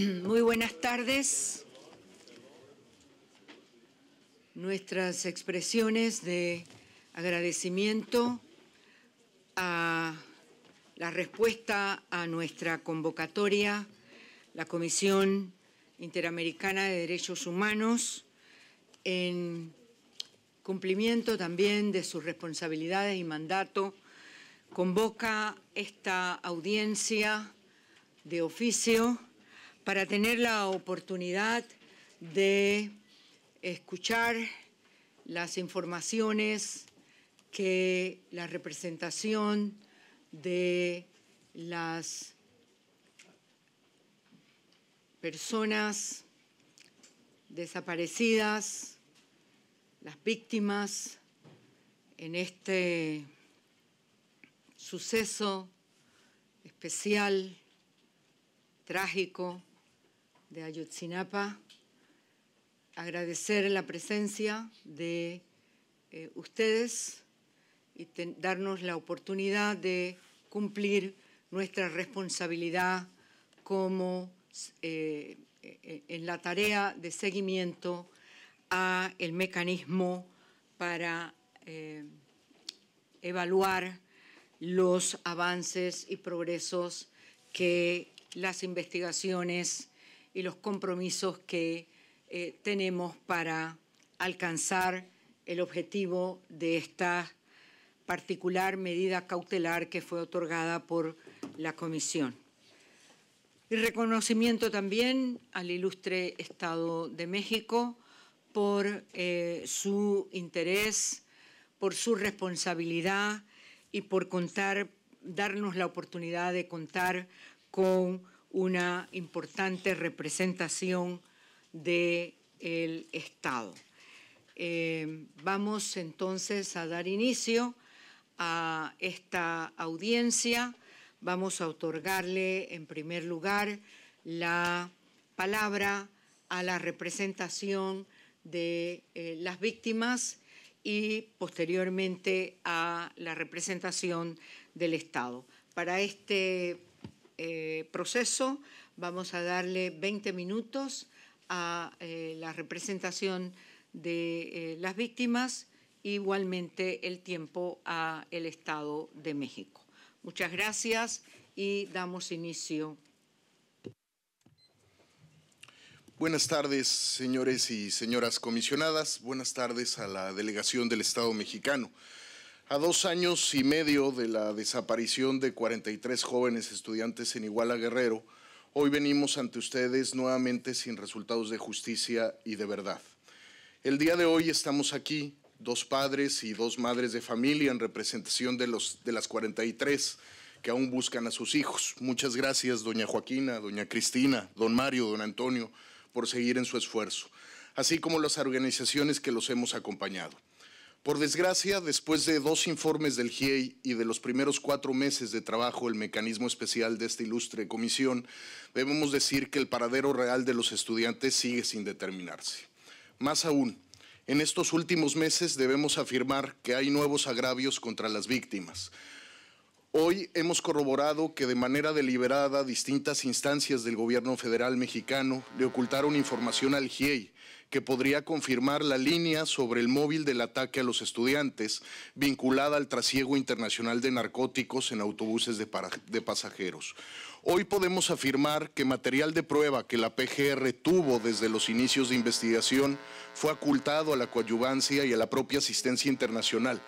Muy buenas tardes. Nuestras expresiones de agradecimiento a la respuesta a nuestra convocatoria, la Comisión Interamericana de Derechos Humanos, en cumplimiento también de sus responsabilidades y mandato, convoca esta audiencia de oficio para tener la oportunidad de escuchar las informaciones que la representación de las personas desaparecidas, las víctimas en este suceso especial, trágico, de Ayotzinapa, agradecer la presencia de eh, ustedes y darnos la oportunidad de cumplir nuestra responsabilidad como eh, e-, en la tarea de seguimiento a el mecanismo para eh, evaluar los avances y progresos que las investigaciones y los compromisos que eh, tenemos para alcanzar el objetivo de esta particular medida cautelar que fue otorgada por la Comisión. Y reconocimiento también al ilustre Estado de México por eh, su interés, por su responsabilidad y por contar, darnos la oportunidad de contar con una importante representación del Estado. Eh, vamos entonces a dar inicio a esta audiencia. Vamos a otorgarle en primer lugar la palabra a la representación de eh, las víctimas y posteriormente a la representación del Estado. Para este eh, proceso. Vamos a darle 20 minutos a eh, la representación de eh, las víctimas, igualmente el tiempo a el Estado de México. Muchas gracias y damos inicio. Buenas tardes, señores y señoras comisionadas. Buenas tardes a la delegación del Estado mexicano. A dos años y medio de la desaparición de 43 jóvenes estudiantes en Iguala Guerrero, hoy venimos ante ustedes nuevamente sin resultados de justicia y de verdad. El día de hoy estamos aquí, dos padres y dos madres de familia en representación de, los, de las 43 que aún buscan a sus hijos. Muchas gracias, doña Joaquina, doña Cristina, don Mario, don Antonio, por seguir en su esfuerzo, así como las organizaciones que los hemos acompañado. Por desgracia, después de dos informes del GIEI e y de los primeros cuatro meses de trabajo el mecanismo especial de esta ilustre comisión, debemos decir que el paradero real de los estudiantes sigue sin determinarse. Más aún, en estos últimos meses debemos afirmar que hay nuevos agravios contra las víctimas. Hoy hemos corroborado que de manera deliberada distintas instancias del gobierno federal mexicano le ocultaron información al GIEI e que podría confirmar la línea sobre el móvil del ataque a los estudiantes vinculada al trasiego internacional de narcóticos en autobuses de, pasajeros. Hoy podemos afirmar que material de prueba que la PGR tuvo desde los inicios de investigación fue ocultado a la coadyuvancia y a la propia asistencia internacional,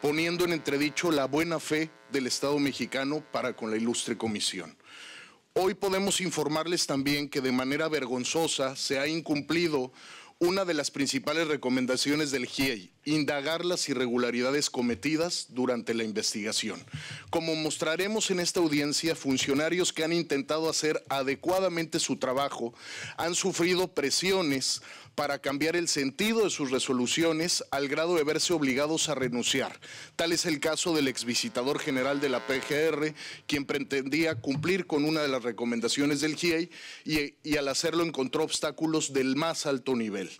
poniendo en entredicho la buena fe del Estado mexicano para con la ilustre comisión. Hoy podemos informarles también que de manera vergonzosa se ha incumplido una de las principales recomendaciones del GIEI indagar las irregularidades cometidas durante la investigación. Como mostraremos en esta audiencia, funcionarios que han intentado hacer adecuadamente su trabajo han sufrido presiones para cambiar el sentido de sus resoluciones al grado de verse obligados a renunciar. Tal es el caso del exvisitador general de la PGR, quien pretendía cumplir con una de las recomendaciones del GIEI y, y al hacerlo encontró obstáculos del más alto nivel.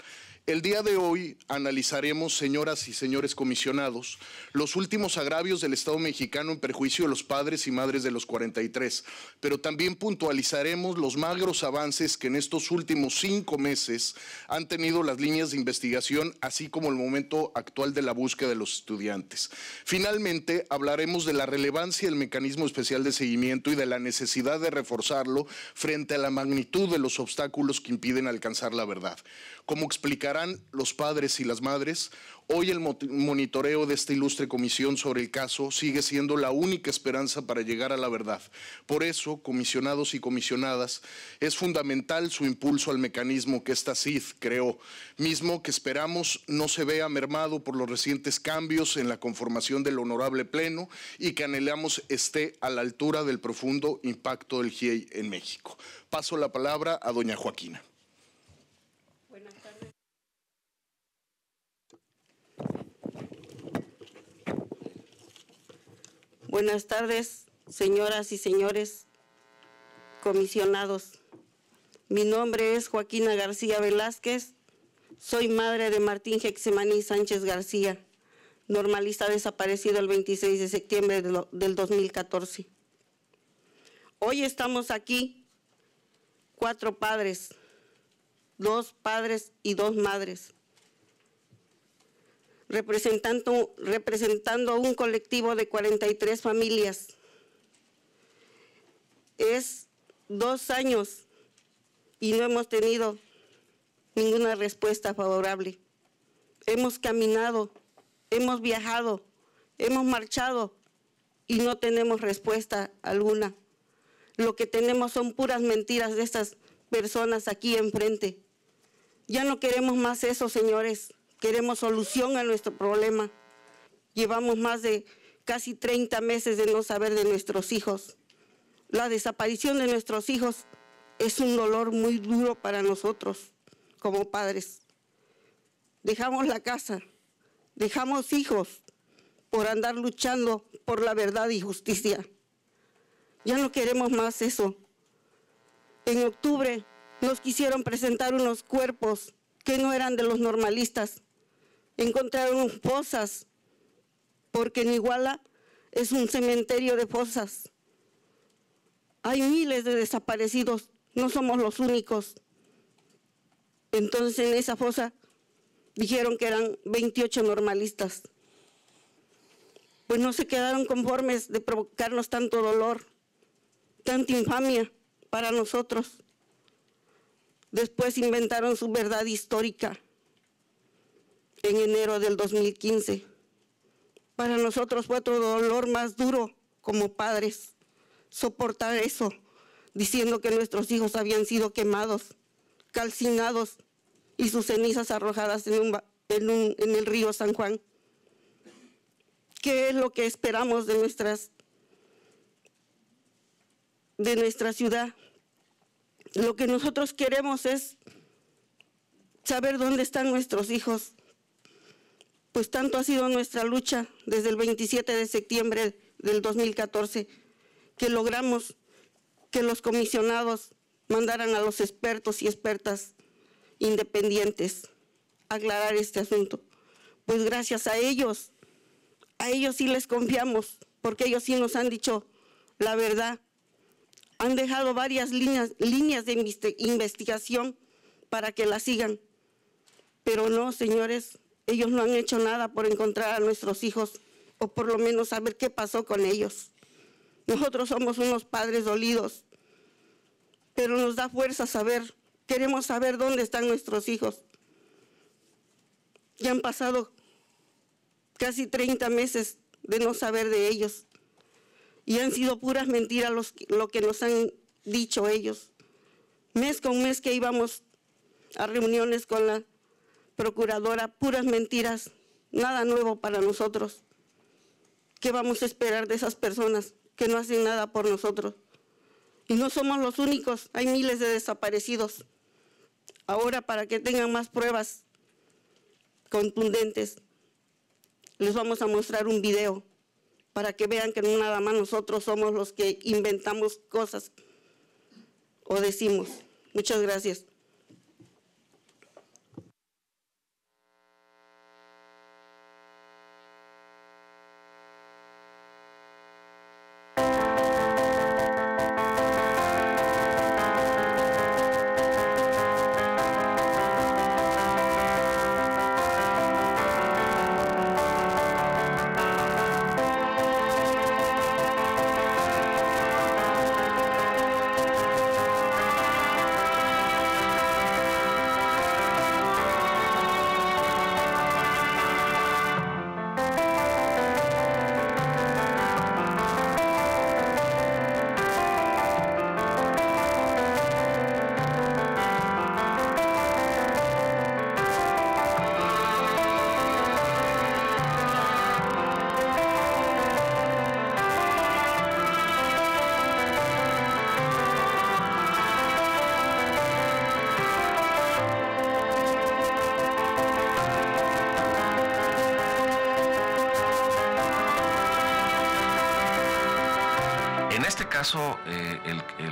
El día de hoy analizaremos, señoras y señores comisionados, los últimos agravios del Estado mexicano en perjuicio de los padres y madres de los 43, pero también puntualizaremos los magros avances que en estos últimos cinco meses han tenido las líneas de investigación, así como el momento actual de la búsqueda de los estudiantes. Finalmente, hablaremos de la relevancia del mecanismo especial de seguimiento y de la necesidad de reforzarlo frente a la magnitud de los obstáculos que impiden alcanzar la verdad. Como explicará los padres y las madres, hoy el monitoreo de esta ilustre comisión sobre el caso sigue siendo la única esperanza para llegar a la verdad. Por eso, comisionados y comisionadas, es fundamental su impulso al mecanismo que esta CID creó, mismo que esperamos no se vea mermado por los recientes cambios en la conformación del honorable pleno y que anhelamos esté a la altura del profundo impacto del GIEI e en México. Paso la palabra a doña Joaquina. Buenas tardes, señoras y señores comisionados. Mi nombre es Joaquina García Velázquez. Soy madre de Martín Gexemaní Sánchez García, normalista desaparecido el 26 de septiembre del 2014. Hoy estamos aquí, cuatro padres, dos padres y dos madres, representando, representando a un colectivo de 43 familias. Es dos años y no hemos tenido ninguna respuesta favorable. Hemos caminado, hemos viajado, hemos marchado y no tenemos respuesta alguna. Lo que tenemos son puras mentiras de estas personas aquí enfrente. Ya no queremos más eso, señores queremos solución a nuestro problema. Llevamos más de casi 30 meses de no saber de nuestros hijos. La desaparición de nuestros hijos es un dolor muy duro para nosotros como padres. Dejamos la casa, dejamos hijos por andar luchando por la verdad y justicia. Ya no queremos más eso. En octubre nos quisieron presentar unos cuerpos que no eran de los normalistas encontraron fosas, porque en Iguala es un cementerio de fosas. Hay miles de desaparecidos, no somos los únicos. Entonces en esa fosa dijeron que eran 28 normalistas. Pues no se quedaron conformes de provocarnos tanto dolor, tanta infamia para nosotros. Después inventaron su verdad histórica en enero del 2015. Para nosotros fue otro dolor más duro como padres, soportar eso, diciendo que nuestros hijos habían sido quemados, calcinados y sus cenizas arrojadas en, el río San Juan. ¿Qué es lo que esperamos de, nuestras, de nuestra ciudad? Lo que nosotros queremos es saber dónde están nuestros hijos, pues tanto ha sido nuestra lucha desde el 27 de septiembre del 2014, que logramos que los comisionados mandaran a los expertos y expertas independientes a aclarar este asunto. Pues gracias a ellos, a ellos sí les confiamos, porque ellos sí nos han dicho la verdad. Han dejado varias líneas, líneas de investigación para que la sigan. Pero no, señores, ellos no han hecho nada por encontrar a nuestros hijos o por lo menos saber qué pasó con ellos. Nosotros somos unos padres dolidos, pero nos da fuerza saber, queremos saber dónde están nuestros hijos. Ya han pasado casi 30 meses de no saber de ellos y han sido puras mentiras lo que nos han dicho ellos. Mes con mes que íbamos a reuniones con la procuradora, puras mentiras, nada nuevo para nosotros. ¿Qué vamos a esperar de esas personas que no hacen nada por nosotros? Y no somos los únicos, hay miles de desaparecidos. Ahora para que tengan más pruebas contundentes, les vamos a mostrar un video para que vean que no nada más nosotros somos los que inventamos cosas o decimos. Muchas gracias.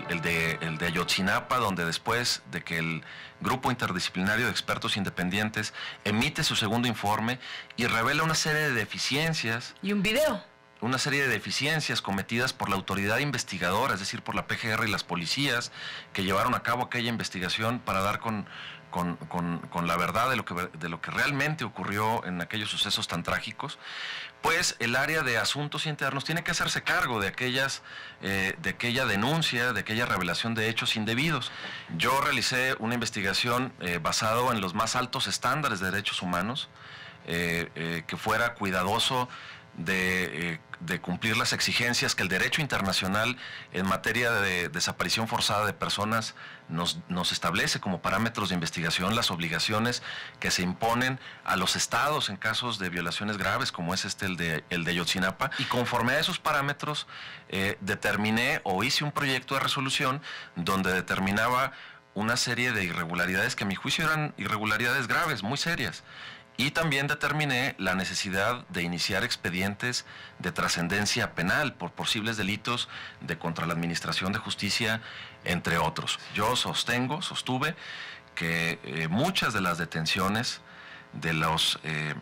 el, de, el de Ayotzinapa, donde después de que el grupo interdisciplinario de expertos independientes emite su segundo informe y revela una serie de deficiencias. Y un video una serie de deficiencias cometidas por la autoridad investigadora, es decir, por la PGR y las policías que llevaron a cabo aquella investigación para dar con, con, la verdad de lo, que, de lo que realmente ocurrió en aquellos sucesos tan trágicos, pues el área de asuntos internos tiene que hacerse cargo de, aquellas, eh, de aquella denuncia, de aquella revelación de hechos indebidos. Yo realicé una investigación basada eh, basado en los más altos estándares de derechos humanos, eh, que fuera cuidadoso eh, de, cumplir las exigencias que el derecho internacional en materia de desaparición forzada de personas nos, establece como parámetros de investigación, las obligaciones que se imponen a los estados en casos de violaciones graves, como es este el de, Yotzinapa. Y conforme a esos parámetros, eh, determiné o hice un proyecto de resolución donde determinaba una serie de irregularidades que a mi juicio eran irregularidades graves, muy serias. Y también determiné la necesidad de iniciar expedientes de trascendencia penal por posibles delitos de contra la Administración de Justicia, entre otros. Yo sostengo, sostuve, que eh, muchas de las detenciones de los... Eh,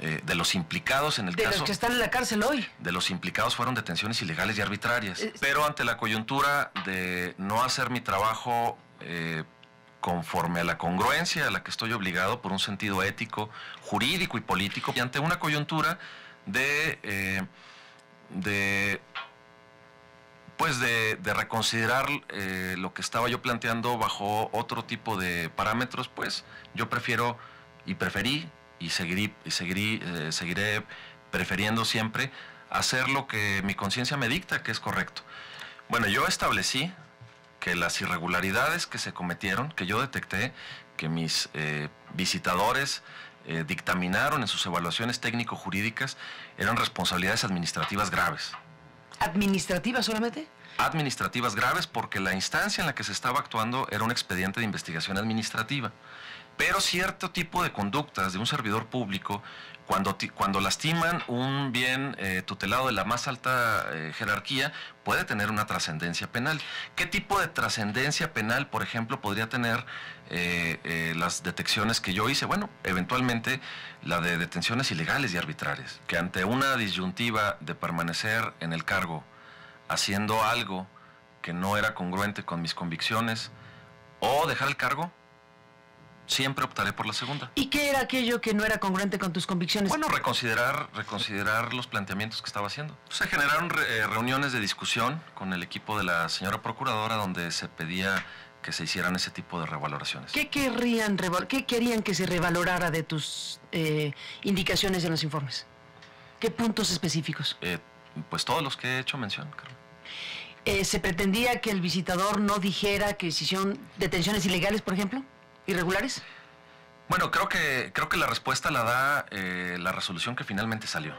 eh, de los implicados en el caso. De los que están en la cárcel hoy. De los implicados fueron detenciones ilegales y arbitrarias. pero ante la coyuntura de no hacer mi trabajo conforme a la congruencia a la que estoy obligado por un sentido ético, jurídico y político, y ante una coyuntura de, eh, pues de, de reconsiderar eh, lo que estaba yo planteando bajo otro tipo de parámetros, pues yo prefiero y preferí y seguiré, y seguiré eh, prefiriendo siempre hacer lo que mi conciencia me dicta que es correcto. Bueno, yo establecí que las irregularidades que se cometieron, que yo detecté, que mis eh, visitadores eh, dictaminaron en sus evaluaciones técnico-jurídicas, eran responsabilidades administrativas graves. ¿Administrativas solamente? Administrativas graves porque la instancia en la que se estaba actuando era un expediente de investigación administrativa. Pero cierto tipo de conductas de un servidor público cuando, lastiman un bien eh, tutelado de la más alta eh, jerarquía, puede tener una trascendencia penal. ¿Qué tipo de trascendencia penal, por ejemplo, podría tener eh, las detecciones que yo hice? Bueno, eventualmente la de detenciones ilegales y arbitrarias, que ante una disyuntiva de permanecer en el cargo haciendo algo que no era congruente con mis convicciones, o dejar el cargo siempre optaré por la segunda. ¿Y qué era aquello que no era congruente con tus convicciones? Bueno, reconsiderar, reconsiderar los planteamientos que estaba haciendo. Se generaron eh, reuniones de discusión con el equipo de la señora procuradora donde se pedía que se hicieran ese tipo de revaloraciones. ¿Qué querían que se revalorara de tus eh, indicaciones en los informes? ¿Qué puntos específicos? Eh, pues todos los que he hecho mención, ¿Se pretendía que el visitador no dijera que se hicieron detenciones ilegales, por ejemplo? irregulares? Bueno, creo que, creo que la respuesta la da eh, la resolución que finalmente salió.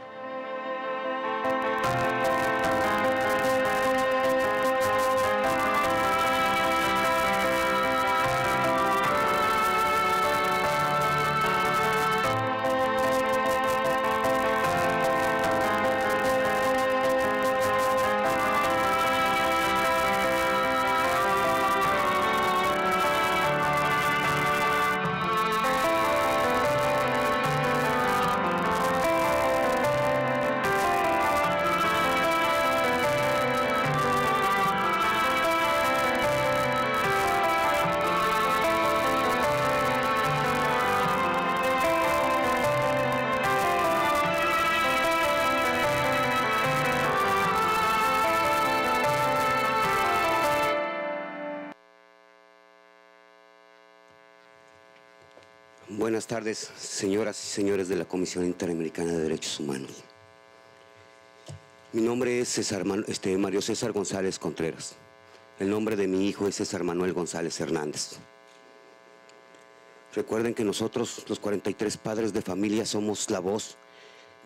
tardes, señoras y señores de la Comisión Interamericana de Derechos Humanos. Mi nombre es César, este, Mario César González Contreras. El nombre de mi hijo es César Manuel González Hernández. Recuerden que nosotros, los 43 padres de familia, somos la voz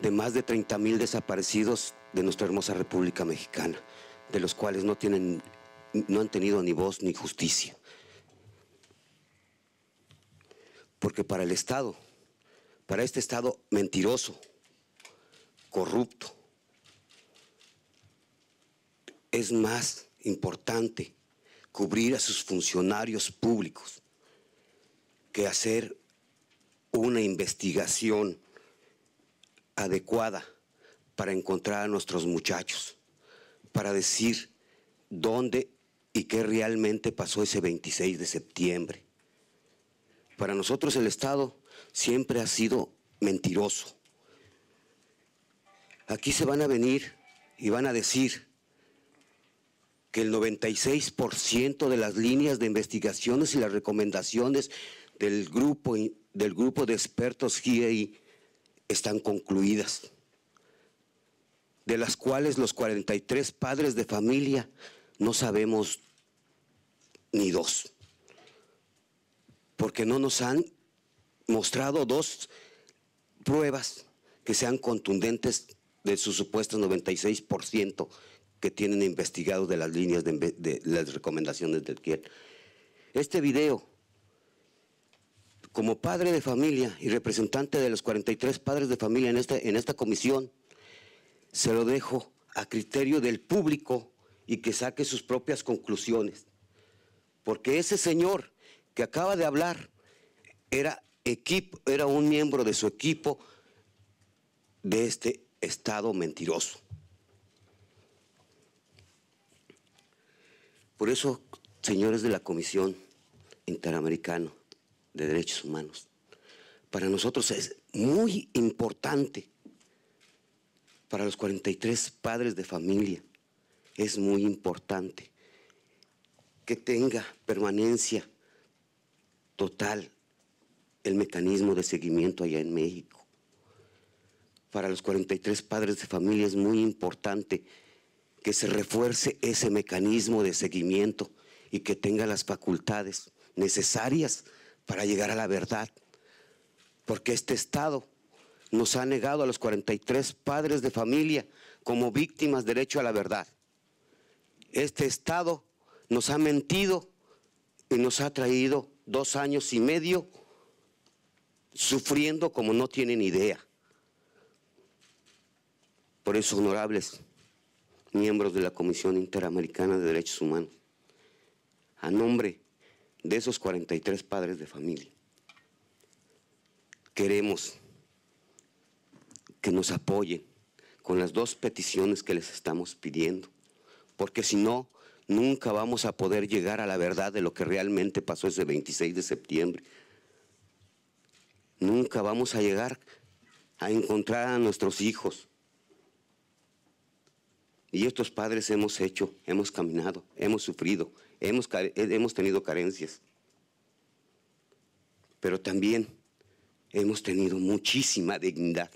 de más de 30 mil desaparecidos de nuestra hermosa República Mexicana, de los cuales no, tienen, no han tenido ni voz ni justicia. Porque para el Estado, para este Estado mentiroso, corrupto, es más importante cubrir a sus funcionarios públicos que hacer una investigación adecuada para encontrar a nuestros muchachos, para decir dónde y qué realmente pasó ese 26 de septiembre. Para nosotros el Estado siempre ha sido mentiroso. Aquí se van a venir y van a decir que el 96% de las líneas de investigaciones y las recomendaciones del grupo, del grupo de expertos GIEI están concluidas, de las cuales los 43 padres de familia no sabemos ni dos porque no nos han mostrado dos pruebas que sean contundentes de su supuesto 96% que tienen investigado de las líneas de, las recomendaciones del Kiel. Este video, como padre de familia y representante de los 43 padres de familia en esta, en esta comisión, se lo dejo a criterio del público y que saque sus propias conclusiones. Porque ese señor que acaba de hablar era, equipo, era un miembro de su equipo de este Estado mentiroso. Por eso, señores de la Comisión Interamericana de Derechos Humanos, para nosotros es muy importante, para los 43 padres de familia, es muy importante que tenga permanencia total el mecanismo de seguimiento allá en México. Para los 43 padres de familia es muy importante que se refuerce ese mecanismo de seguimiento y que tenga las facultades necesarias para llegar a la verdad. Porque este Estado nos ha negado a los 43 padres de familia como víctimas derecho a la verdad. Este Estado nos ha mentido y nos ha traído dos años y medio sufriendo como no tienen idea. Por eso, honorables miembros de la Comisión Interamericana de Derechos Humanos, a nombre de esos 43 padres de familia, queremos que nos apoyen con las dos peticiones que les estamos pidiendo, porque si no, nunca vamos a poder llegar a la verdad de lo que realmente pasó ese 26 de septiembre. Nunca vamos a llegar a encontrar a nuestros hijos. Y estos padres hemos hecho, hemos caminado, hemos sufrido, hemos, hemos tenido carencias. Pero también hemos tenido muchísima dignidad,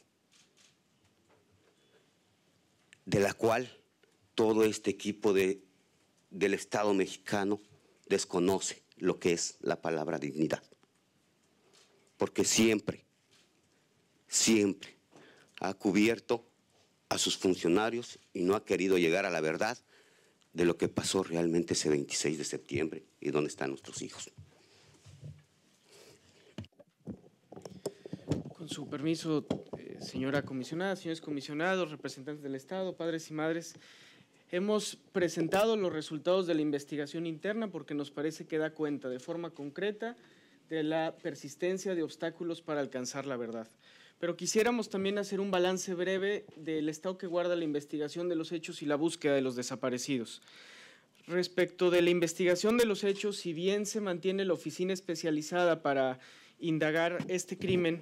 de la cual todo este equipo de del Estado mexicano desconoce lo que es la palabra dignidad. Porque siempre, siempre ha cubierto a sus funcionarios y no ha querido llegar a la verdad de lo que pasó realmente ese 26 de septiembre y dónde están nuestros hijos. Con su permiso, eh, señora comisionada, señores comisionados, representantes del Estado, padres y madres. Hemos presentado los resultados de la investigación interna porque nos parece que da cuenta de forma concreta de la persistencia de obstáculos para alcanzar la verdad. Pero quisiéramos también hacer un balance breve del estado que guarda la investigación de los hechos y la búsqueda de los desaparecidos. Respecto de la investigación de los hechos, si bien se mantiene la oficina especializada para indagar este crimen,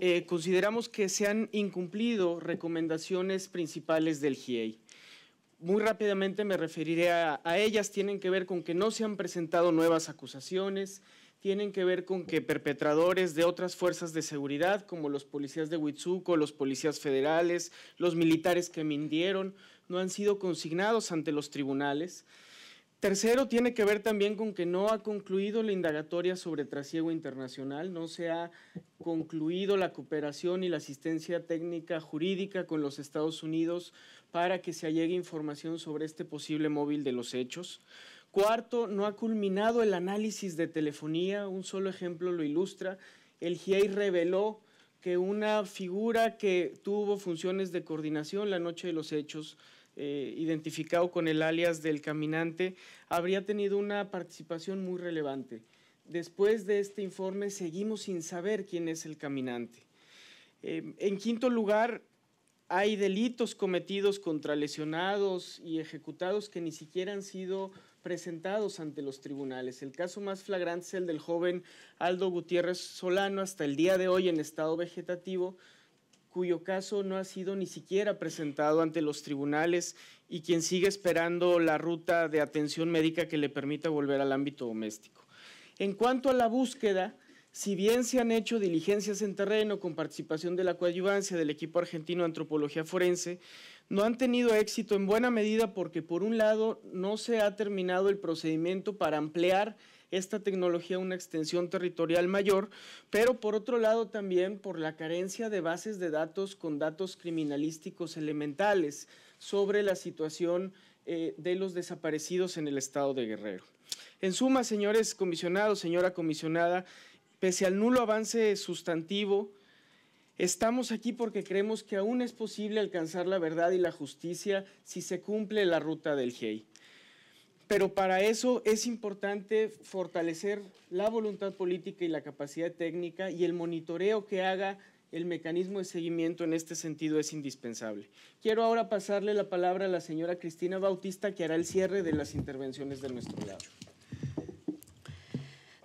eh, consideramos que se han incumplido recomendaciones principales del GIEI muy rápidamente me referiré a, ellas, tienen que ver con que no se han presentado nuevas acusaciones, tienen que ver con que perpetradores de otras fuerzas de seguridad, como los policías de Huitzuco, los policías federales, los militares que mintieron, no han sido consignados ante los tribunales. Tercero, tiene que ver también con que no ha concluido la indagatoria sobre trasiego internacional, no se ha concluido la cooperación y la asistencia técnica jurídica con los Estados Unidos para que se allegue información sobre este posible móvil de los hechos. Cuarto, no ha culminado el análisis de telefonía, un solo ejemplo lo ilustra. El GIEI reveló que una figura que tuvo funciones de coordinación la noche de los hechos eh, identificado con el alias del caminante, habría tenido una participación muy relevante. Después de este informe seguimos sin saber quién es el caminante. Em, en quinto lugar, hay delitos cometidos contra lesionados y ejecutados que ni siquiera han sido presentados ante los tribunales. El caso más flagrante es el del joven Aldo Gutiérrez Solano, hasta el día de hoy en estado vegetativo, cuyo caso no ha sido ni siquiera presentado ante los tribunales y quien sigue esperando la ruta de atención médica que le permita volver al ámbito doméstico. En cuanto a la búsqueda, si bien se han hecho diligencias en terreno con participación de la coadyuvancia del equipo argentino de antropología forense, no han tenido éxito en buena medida porque, por un lado, no se ha terminado el procedimiento para ampliar esta tecnología una extensión territorial mayor, pero por otro lado también por la carencia de bases de datos con datos criminalísticos elementales sobre la situación eh, de los desaparecidos en el estado de Guerrero. En suma, señores comisionados, señora comisionada, pese al nulo avance sustantivo, Estamos aquí porque creemos que aún es posible alcanzar la verdad y la justicia si se cumple la ruta del GEI. Pero para eso es importante fortalecer la voluntad política y la capacidad técnica y el monitoreo que haga el mecanismo de seguimiento en este sentido es indispensable. Quiero ahora pasarle la palabra a la señora Cristina Bautista, que hará el cierre de las intervenciones de nuestro lado.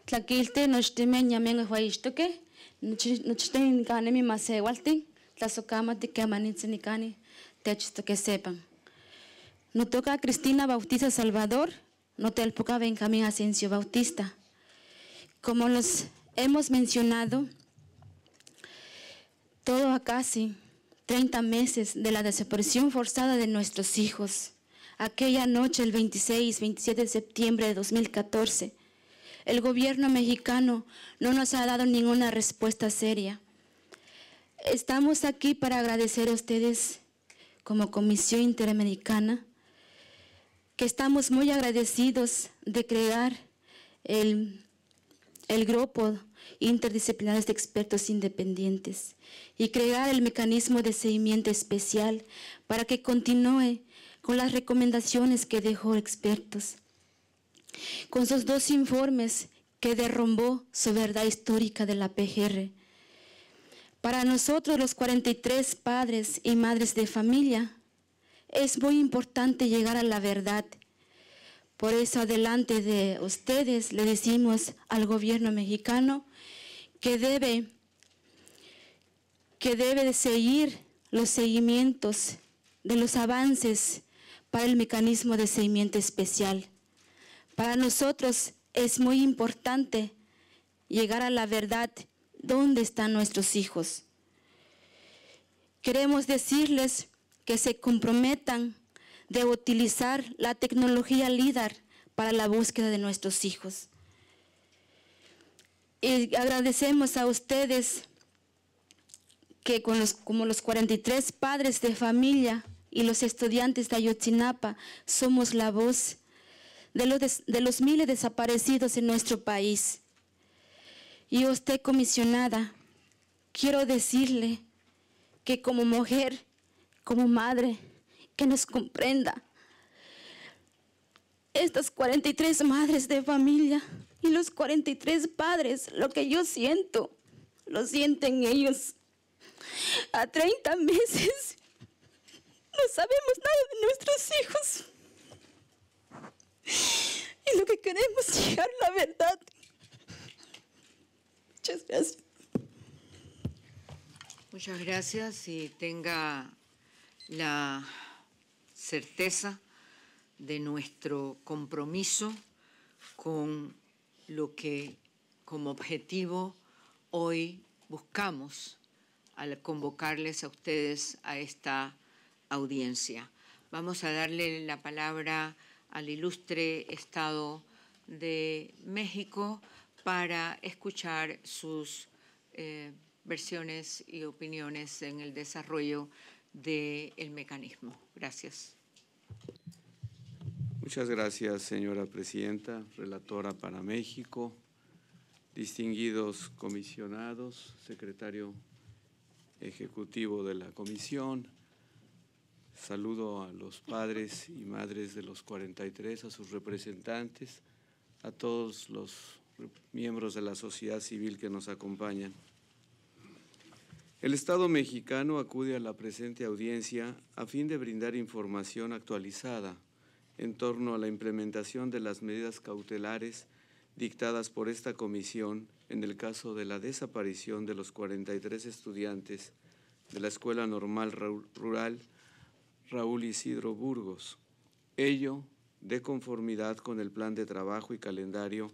tlaquilte sepan no toca a Cristina Bautista Salvador, no te toca a Benjamín Asensio Bautista. Como los hemos mencionado, todo a casi 30 meses de la desaparición forzada de nuestros hijos. Aquella noche, el 26-27 de septiembre de 2014, el gobierno mexicano no nos ha dado ninguna respuesta seria. Estamos aquí para agradecer a ustedes como Comisión Interamericana que estamos muy agradecidos de crear el, grupo interdisciplinario de expertos independientes y crear el mecanismo de seguimiento especial para que continúe con las recomendaciones que dejó expertos. Con sus dos informes que derrumbó su verdad histórica de la PGR. Para nosotros los 43 padres y madres de familia, es muy importante llegar a la verdad. Por eso adelante de ustedes le decimos al gobierno mexicano que debe que debe seguir los seguimientos de los avances para el mecanismo de seguimiento especial. Para nosotros es muy importante llegar a la verdad dónde están nuestros hijos. Queremos decirles que se comprometan de utilizar la tecnología LIDAR para la búsqueda de nuestros hijos. Y agradecemos a ustedes que los, como los 43 padres de familia y los estudiantes de Ayotzinapa somos la voz de los, de los miles desaparecidos en nuestro país. Y usted, comisionada, quiero decirle que como mujer como madre que nos comprenda. Estas 43 madres de familia y los 43 padres, lo que yo siento, lo sienten ellos. A 30 meses no sabemos nada de nuestros hijos. Y lo que queremos es llegar la verdad. Muchas gracias. Muchas gracias y tenga la certeza de nuestro compromiso con lo que como objetivo hoy buscamos al convocarles a ustedes a esta audiencia. Vamos a darle la palabra al ilustre Estado de México para escuchar sus eh, versiones y opiniones en el desarrollo del mecanismo. Gracias. Muchas gracias, señora presidenta, relatora para México, distinguidos comisionados, secretario ejecutivo de la comisión. Saludo a los padres y madres de los 43, a sus representantes, a todos los miembros de la sociedad civil que nos acompañan. El Estado mexicano acude a la presente audiencia a fin de brindar información actualizada en torno a la implementación de las medidas cautelares dictadas por esta comisión en el caso de la desaparición de los 43 estudiantes de la Escuela Normal Rural Raúl Isidro Burgos, ello de conformidad con el plan de trabajo y calendario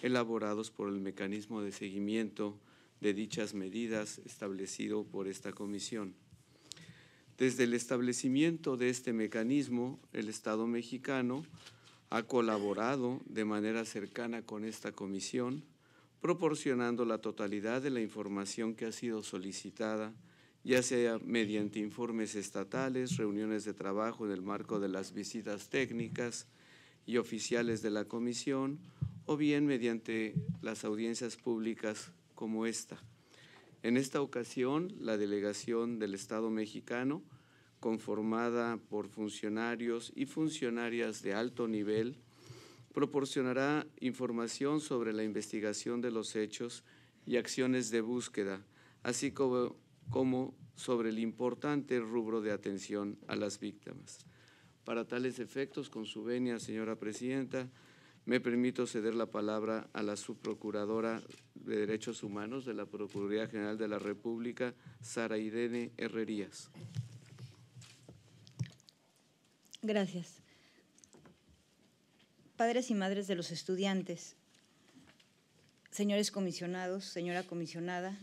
elaborados por el mecanismo de seguimiento de dichas medidas establecido por esta comisión. Desde el establecimiento de este mecanismo, el Estado mexicano ha colaborado de manera cercana con esta comisión, proporcionando la totalidad de la información que ha sido solicitada, ya sea mediante informes estatales, reuniones de trabajo en el marco de las visitas técnicas y oficiales de la comisión, o bien mediante las audiencias públicas como esta. En esta ocasión, la delegación del Estado mexicano, conformada por funcionarios y funcionarias de alto nivel, proporcionará información sobre la investigación de los hechos y acciones de búsqueda, así como, sobre el importante rubro de atención a las víctimas. Para tales efectos, con su venia, señora Presidenta, me permito ceder la palabra a la subprocuradora de Derechos Humanos de la Procuraduría General de la República, Sara Irene Herrerías. Gracias. Padres y madres de los estudiantes, señores comisionados, señora comisionada,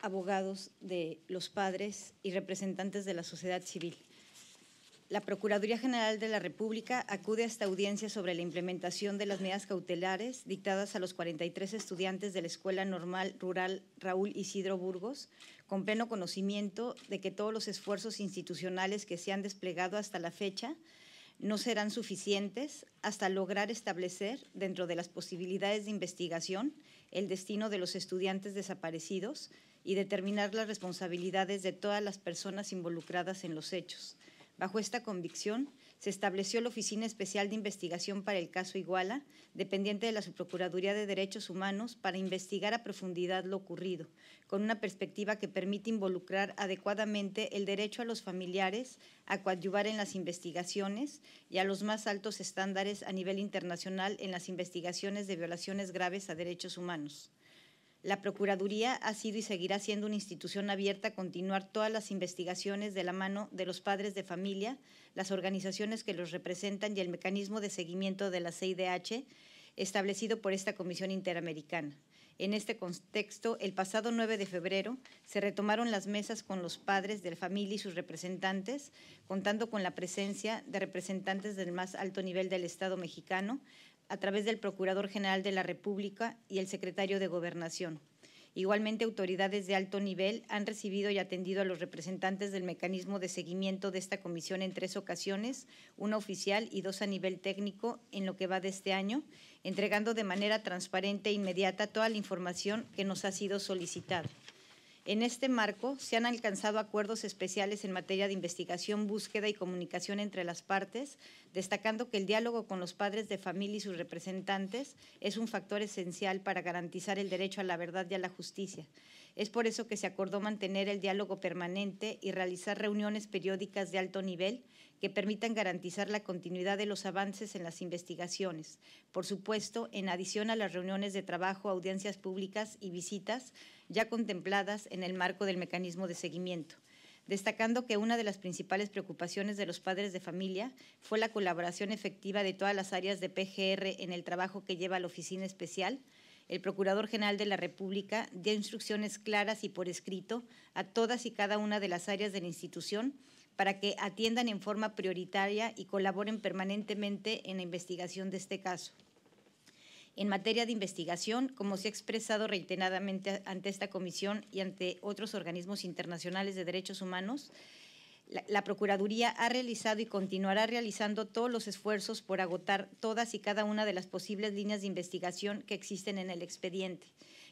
abogados de los padres y representantes de la sociedad civil la Procuraduría General de la República acude a esta audiencia sobre la implementación de las medidas cautelares dictadas a los 43 estudiantes de la Escuela Normal Rural Raúl Isidro Burgos, con pleno conocimiento de que todos los esfuerzos institucionales que se han desplegado hasta la fecha no serán suficientes hasta lograr establecer, dentro de las posibilidades de investigación, el destino de los estudiantes desaparecidos y determinar las responsabilidades de todas las personas involucradas en los hechos Bajo esta convicción, se estableció la Oficina Especial de Investigación para el Caso Iguala, dependiente de la Subprocuraduría de Derechos Humanos, para investigar a profundidad lo ocurrido, con una perspectiva que permite involucrar adecuadamente el derecho a los familiares a coadyuvar en las investigaciones y a los más altos estándares a nivel internacional en las investigaciones de violaciones graves a derechos humanos. La Procuraduría ha sido y seguirá siendo una institución abierta a continuar todas las investigaciones de la mano de los padres de familia, las organizaciones que los representan y el mecanismo de seguimiento de la CIDH establecido por esta Comisión Interamericana. En este contexto, el pasado 9 de febrero se retomaron las mesas con los padres de familia y sus representantes, contando con la presencia de representantes del más alto nivel del Estado mexicano, a través del Procurador General de la República y el Secretario de Gobernación. Igualmente, autoridades de alto nivel han recibido y atendido a los representantes del mecanismo de seguimiento de esta comisión en tres ocasiones, una oficial y dos a nivel técnico en lo que va de este año, entregando de manera transparente e inmediata toda la información que nos ha sido solicitada. En este marco, se han alcanzado acuerdos especiales en materia de investigación, búsqueda y comunicación entre las partes, destacando que el diálogo con los padres de familia y sus representantes es un factor esencial para garantizar el derecho a la verdad y a la justicia. Es por eso que se acordó mantener el diálogo permanente y realizar reuniones periódicas de alto nivel que permitan garantizar la continuidad de los avances en las investigaciones. Por supuesto, en adición a las reuniones de trabajo, audiencias públicas y visitas, ya contempladas en el marco del mecanismo de seguimiento destacando que una de las principales preocupaciones de los padres de familia fue la colaboración efectiva de todas las áreas de PGR en el trabajo que lleva la Oficina Especial, el Procurador General de la República dio instrucciones claras y por escrito a todas y cada una de las áreas de la institución para que atiendan en forma prioritaria y colaboren permanentemente en la investigación de este caso en materia de investigación, como se ha expresado reiteradamente ante esta comisión y ante otros organismos internacionales de derechos humanos, la, Procuraduría ha realizado y continuará realizando todos los esfuerzos por agotar todas y cada una de las posibles líneas de investigación que existen en el expediente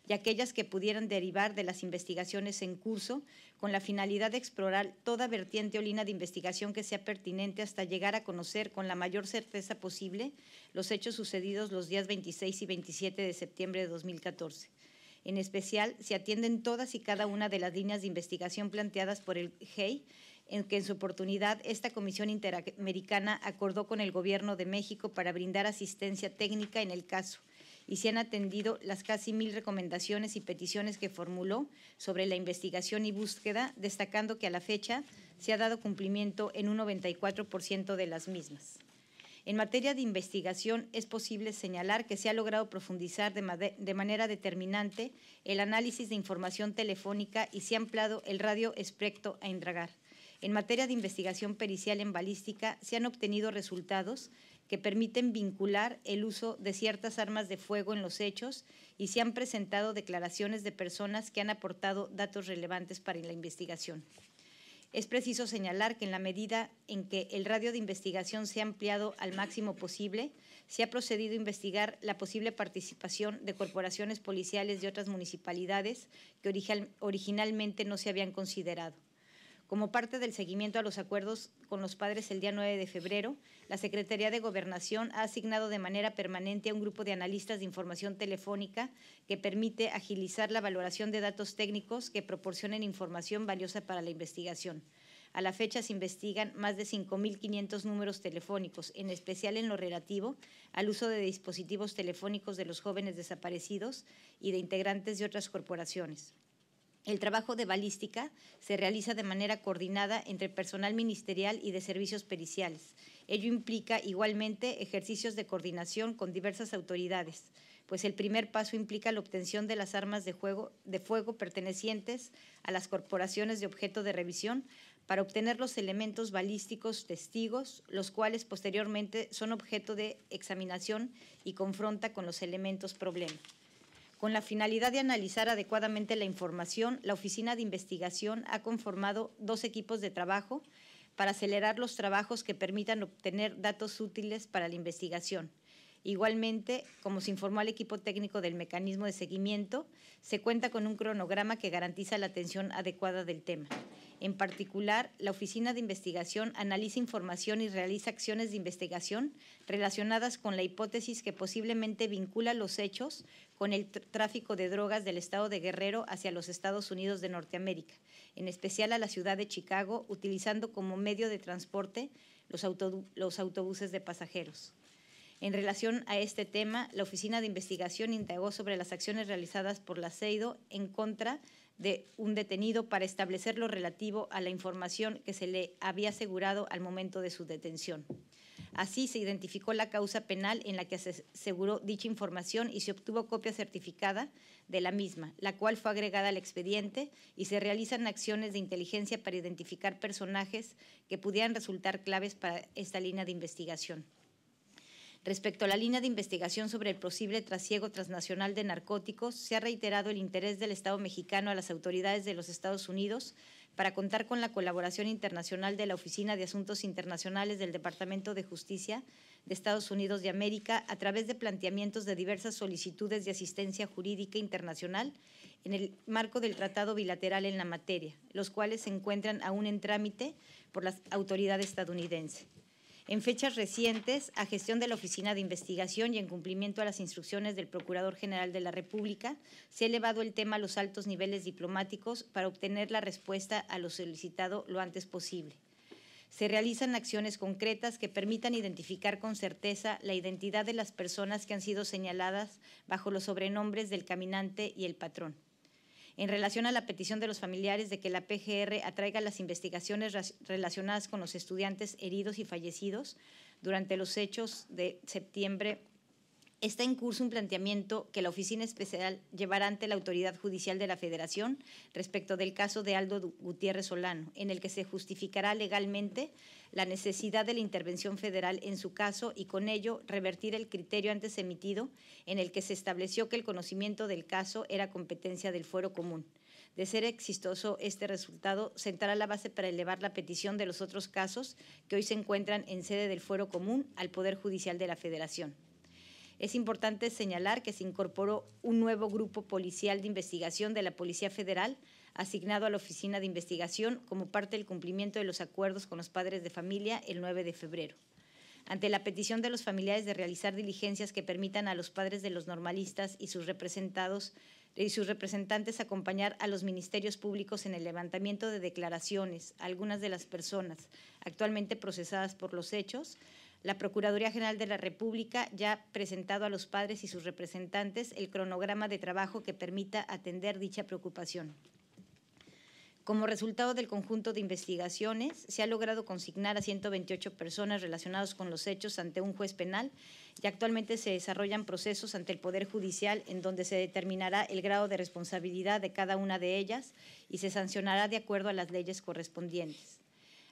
y aquellas que pudieran derivar de las investigaciones en curso, con la finalidad de explorar toda vertiente o línea de investigación que sea pertinente hasta llegar a conocer con la mayor certeza posible los hechos sucedidos los días 26 y 27 de septiembre de 2014. En especial, se atienden todas y cada una de las líneas de investigación planteadas por el GEI, en que en su oportunidad esta Comisión Interamericana acordó con el Gobierno de México para brindar asistencia técnica en el caso y se han atendido las casi mil recomendaciones y peticiones que formuló sobre la investigación y búsqueda, destacando que a la fecha se ha dado cumplimiento en un 94% de las mismas. En materia de investigación, es posible señalar que se ha logrado profundizar de, manera determinante el análisis de información telefónica y se ha ampliado el radio espectro a indagar. En materia de investigación pericial en balística, se han obtenido resultados que permiten vincular el uso de ciertas armas de fuego en los hechos y se han presentado declaraciones de personas que han aportado datos relevantes para la investigación. Es preciso señalar que en la medida en que el radio de investigación se ha ampliado al máximo posible, se ha procedido a investigar la posible participación de corporaciones policiales de otras municipalidades que originalmente no se habían considerado. Como parte del seguimiento a los acuerdos con los padres el día 9 de febrero, la Secretaría de Gobernación ha asignado de manera permanente a un grupo de analistas de información telefónica que permite agilizar la valoración de datos técnicos que proporcionen información valiosa para la investigación. A la fecha se investigan más de 5.500 números telefónicos, en especial en lo relativo al uso de dispositivos telefónicos de los jóvenes desaparecidos y de integrantes de otras corporaciones. El trabajo de balística se realiza de manera coordinada entre personal ministerial y de servicios periciales. Ello implica igualmente ejercicios de coordinación con diversas autoridades, pues el primer paso implica la obtención de las armas de, fuego pertenecientes a las corporaciones de objeto de revisión para obtener los elementos balísticos testigos, los cuales posteriormente son objeto de examinación y confronta con los elementos problema. Con la finalidad de analizar adecuadamente la información, la Oficina de Investigación ha conformado dos equipos de trabajo para acelerar los trabajos que permitan obtener datos útiles para la investigación. Igualmente, como se informó al equipo técnico del mecanismo de seguimiento, se cuenta con un cronograma que garantiza la atención adecuada del tema. En particular, la Oficina de Investigación analiza información y realiza acciones de investigación relacionadas con la hipótesis que posiblemente vincula los hechos con el tráfico de drogas del estado de Guerrero hacia los Estados Unidos de Norteamérica, en especial a la ciudad de Chicago, utilizando como medio de transporte los, autobuses de pasajeros. En relación a este tema, la Oficina de Investigación indagó sobre las acciones realizadas por la CEIDO en contra de un detenido para establecer lo relativo a la información que se le había asegurado al momento de su detención. Así se identificó la causa penal en la que se aseguró dicha información y se obtuvo copia certificada de la misma, la cual fue agregada al expediente y se realizan acciones de inteligencia para identificar personajes que pudieran resultar claves para esta línea de investigación. Respecto a la línea de investigación sobre el posible trasiego transnacional de narcóticos, se ha reiterado el interés del Estado mexicano a las autoridades de los Estados Unidos para contar con la colaboración internacional de la Oficina de Asuntos Internacionales del Departamento de Justicia de Estados Unidos de América a través de planteamientos de diversas solicitudes de asistencia jurídica internacional en el marco del Tratado Bilateral en la materia, los cuales se encuentran aún en trámite por la autoridad estadounidense en fechas recientes a gestión de la Oficina de Investigación y en cumplimiento a las instrucciones del Procurador General de la República, se ha elevado el tema a los altos niveles diplomáticos para obtener la respuesta a lo solicitado lo antes posible. Se realizan acciones concretas que permitan identificar con certeza la identidad de las personas que han sido señaladas bajo los sobrenombres del caminante y el patrón en relación a la petición de los familiares de que la PGR atraiga las investigaciones relacionadas con los estudiantes heridos y fallecidos durante los hechos de septiembre está en curso un planteamiento que la Oficina Especial llevará ante la Autoridad Judicial de la Federación respecto del caso de Aldo Gutiérrez Solano, en el que se justificará legalmente la necesidad de la intervención federal en su caso y con ello revertir el criterio antes emitido en el que se estableció que el conocimiento del caso era competencia del fuero común. De ser exitoso este resultado, sentará la base para elevar la petición de los otros casos que hoy se encuentran en sede del fuero común al Poder Judicial de la Federación. Es importante señalar que se incorporó un nuevo grupo policial de investigación de la Policía Federal, asignado a la Oficina de Investigación como parte del cumplimiento de los acuerdos con los padres de familia el 9 de febrero. Ante la petición de los familiares de realizar diligencias que permitan a los padres de los normalistas y sus representados y sus representantes acompañar a los ministerios públicos en el levantamiento de declaraciones, algunas de las personas actualmente procesadas por los hechos, la Procuraduría General de la República ya ha presentado a los padres y sus representantes el cronograma de trabajo que permita atender dicha preocupación. Como resultado del conjunto de investigaciones, se ha logrado consignar a 128 personas relacionadas con los hechos ante un juez penal y actualmente se desarrollan procesos ante el Poder Judicial en donde se determinará el grado de responsabilidad de cada una de ellas y se sancionará de acuerdo a las leyes correspondientes.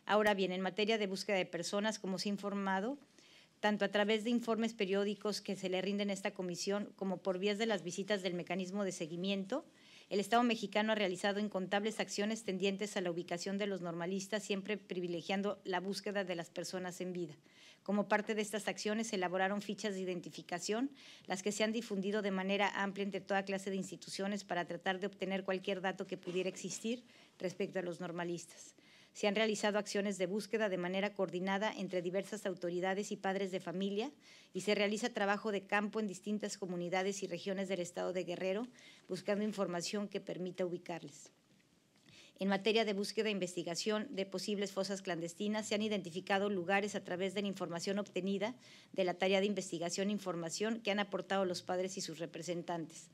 Ahora bien, en materia de búsqueda de personas, como se ha informado, tanto a través de informes periódicos que se le rinden a esta comisión como por vías de las visitas del mecanismo de seguimiento, el Estado mexicano ha realizado incontables acciones tendientes a la ubicación de los normalistas, siempre privilegiando la búsqueda de las personas en vida. Como parte de estas acciones, se elaboraron fichas de identificación, las que se han difundido de manera amplia entre toda clase de instituciones para tratar de obtener cualquier dato que pudiera existir respecto a los normalistas. Se han realizado acciones de búsqueda de manera coordinada entre diversas autoridades y padres de familia y se realiza trabajo de campo en distintas comunidades y regiones del estado de Guerrero buscando información que permita ubicarles. En materia de búsqueda e investigación de posibles fosas clandestinas, se han identificado lugares a través de la información obtenida de la tarea de investigación e información que han aportado los padres y sus representantes.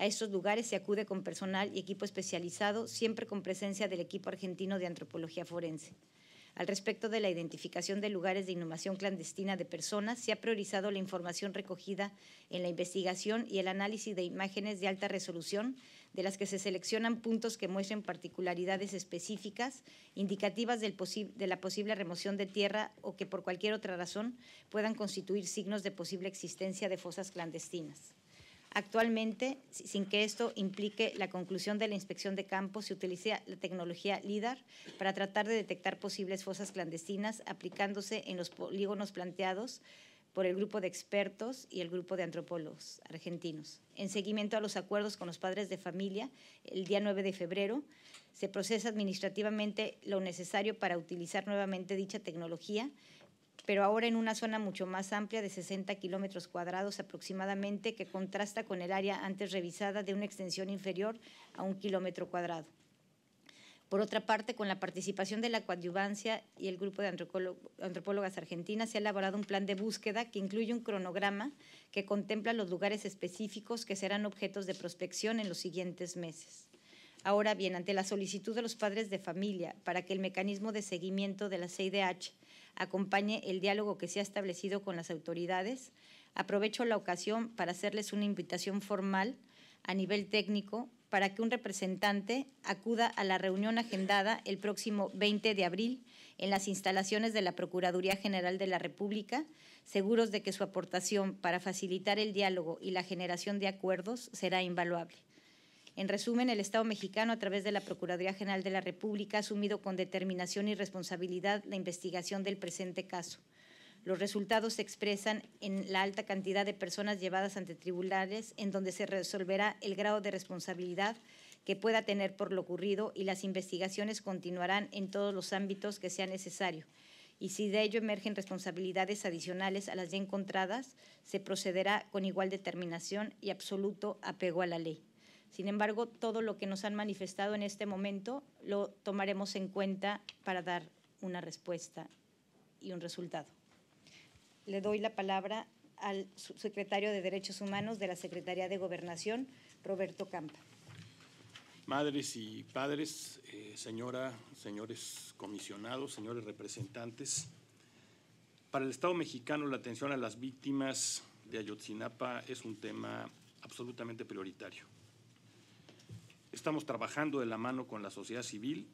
A estos lugares se acude con personal y equipo especializado, siempre con presencia del equipo argentino de antropología forense. Al respecto de la identificación de lugares de inhumación clandestina de personas, se ha priorizado la información recogida en la investigación y el análisis de imágenes de alta resolución, de las que se seleccionan puntos que muestren particularidades específicas, indicativas de la posible remoción de tierra o que por cualquier otra razón puedan constituir signos de posible existencia de fosas clandestinas. Actualmente, sin que esto implique la conclusión de la inspección de campo, se utiliza la tecnología LIDAR para tratar de detectar posibles fosas clandestinas aplicándose en los polígonos planteados por el grupo de expertos y el grupo de antropólogos argentinos. En seguimiento a los acuerdos con los padres de familia, el día 9 de febrero se procesa administrativamente lo necesario para utilizar nuevamente dicha tecnología pero ahora en una zona mucho más amplia de 60 kilómetros cuadrados aproximadamente, que contrasta con el área antes revisada de una extensión inferior a un kilómetro cuadrado. Por otra parte, con la participación de la coadyuvancia y el grupo de antropólogas argentinas, se ha elaborado un plan de búsqueda que incluye un cronograma que contempla los lugares específicos que serán objetos de prospección en los siguientes meses. Ahora bien, ante la solicitud de los padres de familia para que el mecanismo de seguimiento de la CIDH acompañe el diálogo que se ha establecido con las autoridades. Aprovecho la ocasión para hacerles una invitación formal a nivel técnico para que un representante acuda a la reunión agendada el próximo 20 de abril en las instalaciones de la Procuraduría General de la República, seguros de que su aportación para facilitar el diálogo y la generación de acuerdos será invaluable. En resumen, el Estado mexicano, a través de la Procuraduría General de la República, ha asumido con determinación y responsabilidad la investigación del presente caso. Los resultados se expresan en la alta cantidad de personas llevadas ante tribunales, en donde se resolverá el grado de responsabilidad que pueda tener por lo ocurrido y las investigaciones continuarán en todos los ámbitos que sea necesario. Y si de ello emergen responsabilidades adicionales a las ya encontradas, se procederá con igual determinación y absoluto apego a la ley. Sin embargo, todo lo que nos han manifestado en este momento lo tomaremos en cuenta para dar una respuesta y un resultado. Le doy la palabra al subsecretario de Derechos Humanos de la Secretaría de Gobernación, Roberto Campa. Madres y padres, eh, señora, señores comisionados, señores representantes, para el Estado mexicano la atención a las víctimas de Ayotzinapa es un tema absolutamente prioritario. Estamos trabajando de la mano con la sociedad civil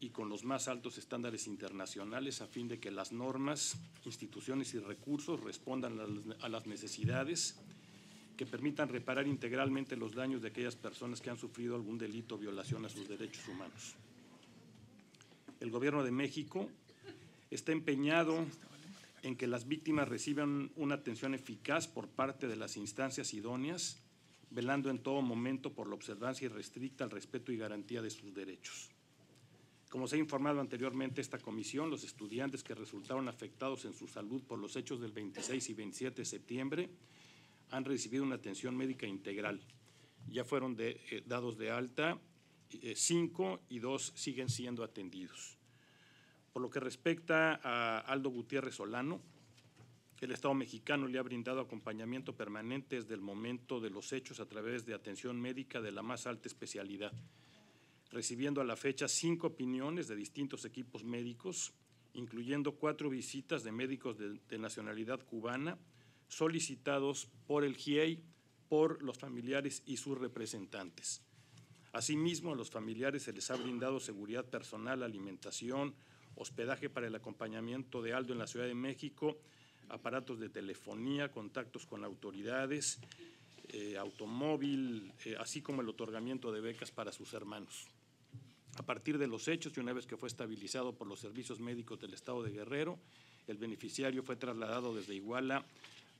y con los más altos estándares internacionales a fin de que las normas, instituciones y recursos respondan a las necesidades que permitan reparar integralmente los daños de aquellas personas que han sufrido algún delito o violación a sus derechos humanos. El Gobierno de México está empeñado en que las víctimas reciban una atención eficaz por parte de las instancias idóneas velando en todo momento por la observancia irrestricta al respeto y garantía de sus derechos. Como se ha informado anteriormente, esta comisión, los estudiantes que resultaron afectados en su salud por los hechos del 26 y 27 de septiembre han recibido una atención médica integral. Ya fueron de, eh, dados de alta eh, cinco y dos siguen siendo atendidos. Por lo que respecta a Aldo Gutiérrez Solano, el Estado mexicano le ha brindado acompañamiento permanente desde el momento de los hechos a través de atención médica de la más alta especialidad, recibiendo a la fecha cinco opiniones de distintos equipos médicos, incluyendo cuatro visitas de médicos de, de nacionalidad cubana solicitados por el GIEI, por los familiares y sus representantes. Asimismo, a los familiares se les ha brindado seguridad personal, alimentación, hospedaje para el acompañamiento de Aldo en la Ciudad de México aparatos de telefonía, contactos con autoridades, eh, automóvil, eh, así como el otorgamiento de becas para sus hermanos. A partir de los hechos y una vez que fue estabilizado por los servicios médicos del Estado de Guerrero, el beneficiario fue trasladado desde Iguala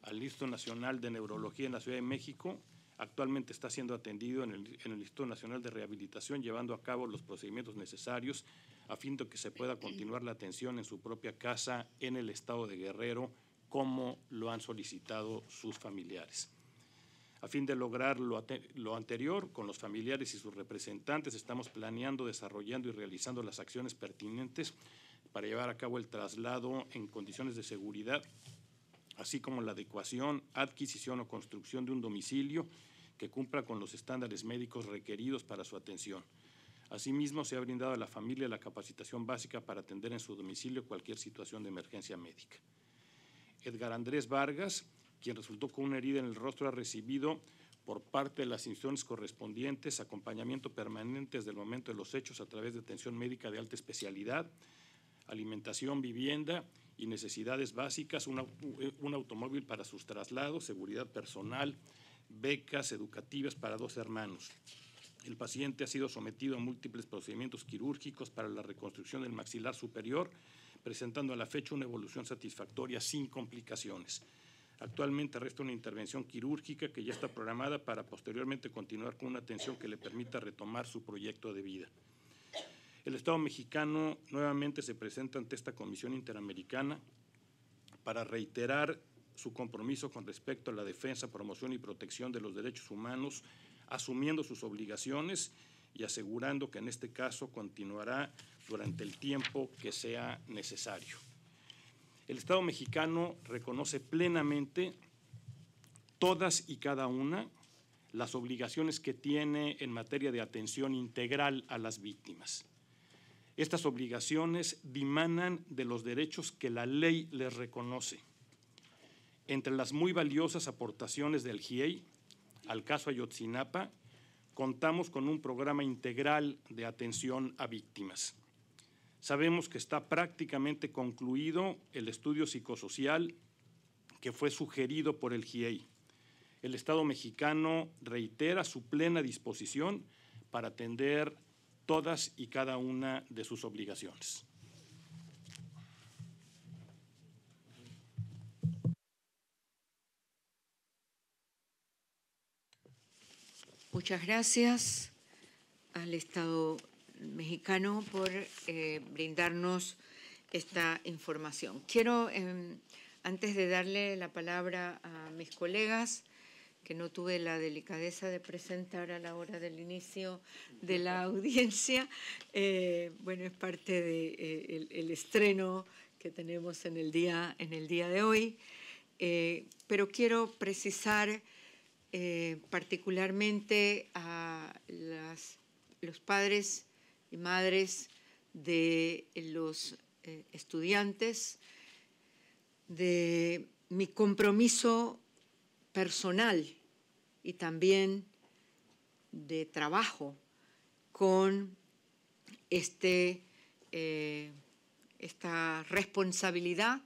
al Instituto Nacional de Neurología en la Ciudad de México. Actualmente está siendo atendido en el, en el Instituto Nacional de Rehabilitación, llevando a cabo los procedimientos necesarios a fin de que se pueda continuar la atención en su propia casa en el Estado de Guerrero como lo han solicitado sus familiares. A fin de lograr lo, anterior, con los familiares y sus representantes estamos planeando, desarrollando y realizando las acciones pertinentes para llevar a cabo el traslado en condiciones de seguridad, así como la adecuación, adquisición o construcción de un domicilio que cumpla con los estándares médicos requeridos para su atención. Asimismo, se ha brindado a la familia la capacitación básica para atender en su domicilio cualquier situación de emergencia médica. Edgar Andrés Vargas, quien resultó con una herida en el rostro, ha recibido por parte de las instituciones correspondientes acompañamiento permanente desde el momento de los hechos a través de atención médica de alta especialidad, alimentación, vivienda y necesidades básicas, un, eh, un automóvil para sus traslados, seguridad personal, becas educativas para dos hermanos. El paciente ha sido sometido a múltiples procedimientos quirúrgicos para la reconstrucción del maxilar superior presentando a la fecha una evolución satisfactoria sin complicaciones. Actualmente resta una intervención quirúrgica que ya está programada para posteriormente continuar con una atención que le permita retomar su proyecto de vida. El Estado mexicano nuevamente se presenta ante esta Comisión Interamericana para reiterar su compromiso con respecto a la defensa, promoción y protección de los derechos humanos, asumiendo sus obligaciones y asegurando que en este caso continuará durante el tiempo que sea necesario. El Estado mexicano reconoce plenamente todas y cada una las obligaciones que tiene en materia de atención integral a las víctimas. Estas obligaciones dimanan de los derechos que la ley les reconoce. Entre las muy valiosas aportaciones del GIEI al caso Ayotzinapa, contamos con un programa integral de atención a víctimas. Sabemos que está prácticamente concluido el estudio psicosocial que fue sugerido por el GIEI. El Estado mexicano reitera su plena disposición para atender todas y cada una de sus obligaciones. Muchas gracias al Estado mexicano por eh, brindarnos esta información. Quiero, em, antes de darle la palabra a mis colegas, que no tuve la delicadeza de presentar a la hora del inicio de la audiencia, eh, bueno, es parte del eh, estreno que tenemos en el día, en el día de hoy, pero quiero precisar particularmente a los padres madres de los eh, estudiantes, de mi compromiso personal y también de trabajo con este, eh, esta responsabilidad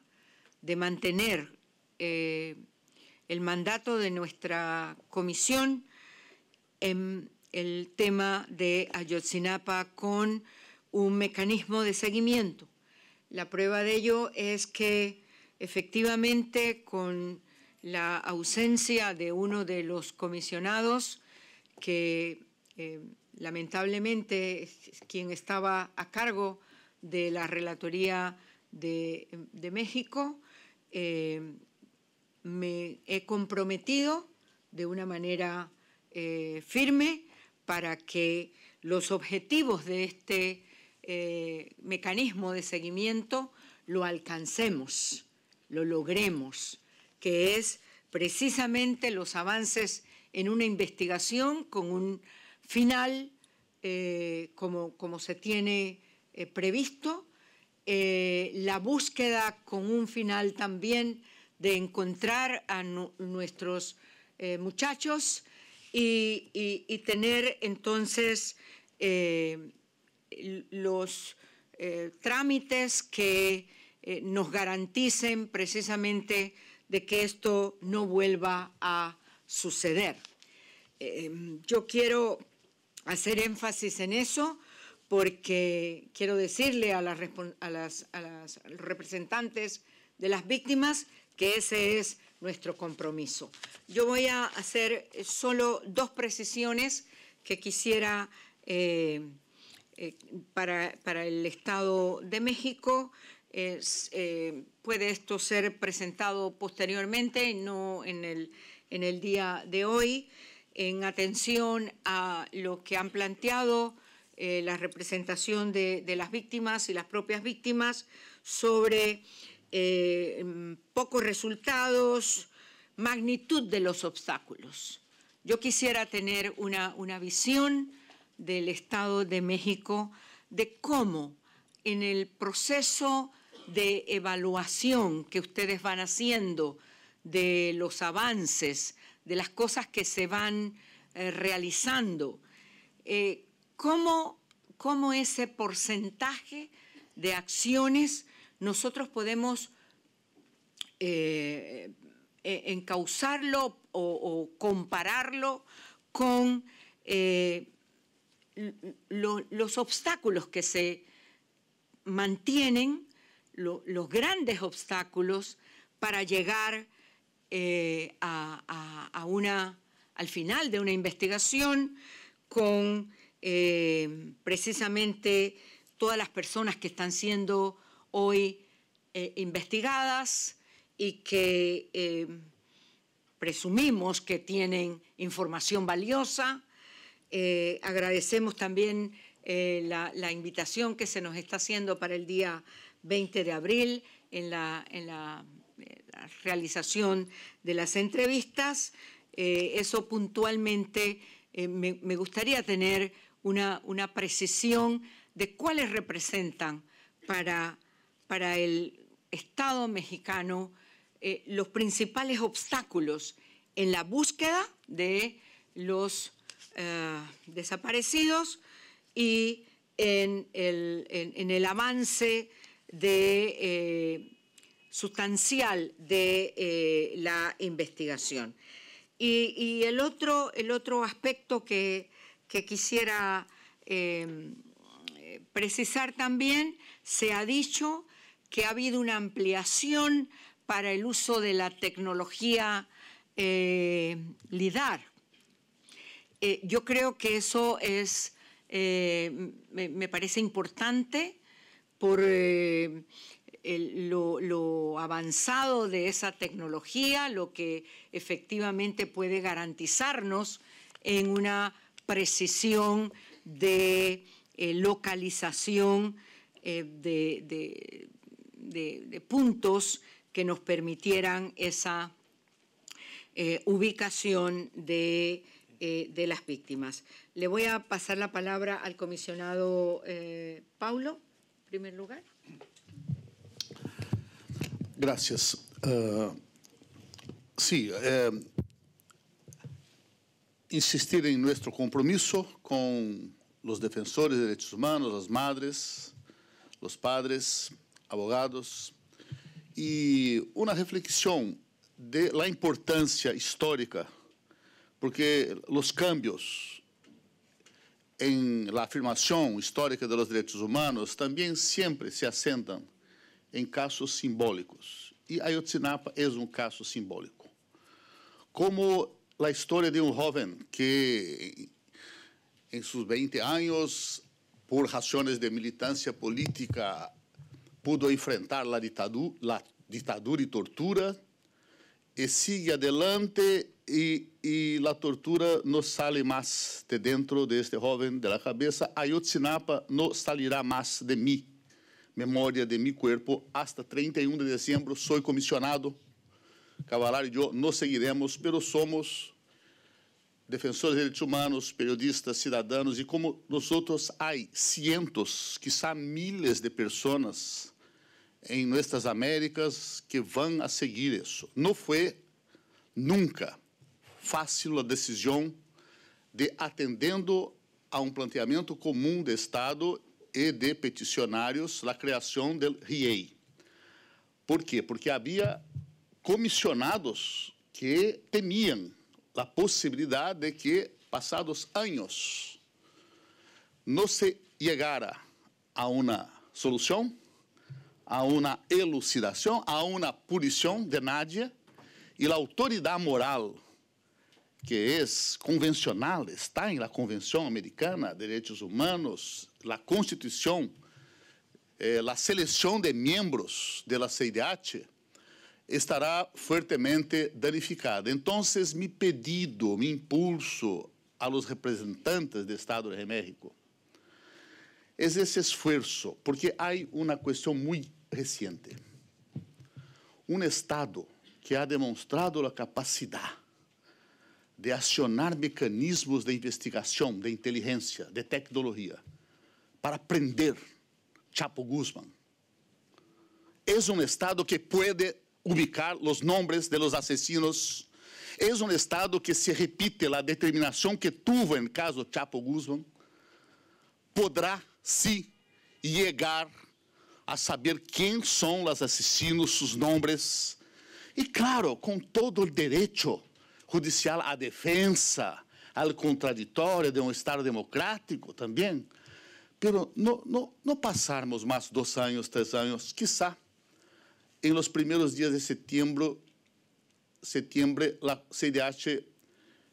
de mantener eh, el mandato de nuestra comisión en el tema de Ayotzinapa con un mecanismo de seguimiento. La prueba de ello es que efectivamente con la ausencia de uno de los comisionados que eh, lamentablemente es quien estaba a cargo de la Relatoría de, México, eh, me he comprometido de una manera eh, firme para que los objetivos de este eh, mecanismo de seguimiento lo alcancemos, lo logremos, que es precisamente los avances en una investigación con un final eh, como, se tiene eh, previsto, la búsqueda con un final también de encontrar a nuestros muchachos, y, tener entonces eh, los eh, trámites que eh, nos garanticen precisamente de que esto no vuelva a suceder. Em, yo quiero hacer énfasis en eso porque quiero decirle a a las representantes de las víctimas que ese es nuestro compromiso. Yo voy a hacer eh, solo dos precisiones que quisiera eh, eh, para, el Estado de México. puede esto ser presentado posteriormente, no en el, en el día de hoy, en atención a lo que han planteado la representación de, de las víctimas y las propias víctimas sobre eh, pocos resultados, magnitud de los obstáculos. Yo quisiera tener una, visión del Estado de México de cómo en el proceso de evaluación que ustedes van haciendo de los avances, de las cosas que se van eh, realizando, eh, ¿cómo, ¿cómo, ese porcentaje de acciones nosotros podemos eh, eh, eh, encauzarlo o, compararlo con los obstáculos que se mantienen, los grandes obstáculos para llegar a, al final de una investigación con precisamente todas las personas que están siendo hoy eh, investigadas y que eh, presumimos que tienen información valiosa. Eh, agradecemos también la, invitación que se nos está haciendo para el día 20 de abril en la, realización de las entrevistas. eso puntualmente me, gustaría tener una precisión de cuáles representan para para el Estado mexicano eh, los principales obstáculos en la búsqueda de los eh, desaparecidos y en el, avance eh, sustancial de la investigación. Y, el, otro, aspecto que quisiera precisar también, se ha dicho que ha habido una ampliación para el uso de la tecnología eh, LIDAR. Eh, yo creo que eso es, eh, me, parece importante por lo, avanzado de esa tecnología, lo que efectivamente puede garantizarnos en una precisión de localización de, de, puntos que nos permitieran esa eh, ubicación eh, de, las víctimas. Le voy a pasar la palabra al comisionado eh, Paulo, en primer lugar. Gracias. sí, insistir en nuestro compromiso con los defensores de derechos humanos, las madres, los padres, abogados, e uma reflexão da importância histórica, porque os cambios em la afirmação histórica dos direitos humanos também sempre se assentam em casos simbólicos. E Ayotzinapa é um caso simbólico. Como a história de um jovem que, em seus 20 anos, por razões de militância política, pudo enfrentar a ditadura, ditadura e tortura e sigue adelante e, e a tortura não sale mais de dentro de jovem de la cabeça. Ayotzinapa não salirá mais de mim. Memória de mi cuerpo. Hasta 31 de dezembro sou comissionado. Cavalar e eu nos seguiremos, pero somos defensores de direitos humanos, periodistas, cidadãos e como nós outros, há cientos, quizá miles de pessoas em nuestras Américas que vão a seguir isso não foi nunca fácil a decisão de, atendendo a um planteamento comum de Estado e de peticionários a criação do RIEI. ¿Por quê? Porque havia comissionados que temiam a possibilidade de que, passados anos não se chegara a uma solução a uma elucidação, a uma punição de nadie e a autoridade moral que é convencional, está em la convenção Americana de Derechos Humanos, la constituição, eh, la de membros de la CIDH, estará fuertemente danificada. Então, me pedido, me impulso a los representantes de Estado de México es esse esforço, porque há uma questão muito reciente. um Estado que ha demonstrado a capacidade de acionar mecanismos de investigação, de inteligencia, de tecnologia para prender Chapo Guzmán. Es é um Estado que pode ubicar os nomes de los asesinos. Es é um Estado que se repite a determinação que tuvo em caso caso Chapo Guzmán. Podrá, sí, a a saber quem são os assassinos, seus nomes, e claro, com todo o direito judicial à defesa, ao contraditório de um Estado democrático também, Mas não, não, passarmos mais dois anos, três anos, quizá, em los primeiros dias de setembro, setembro, a CIDH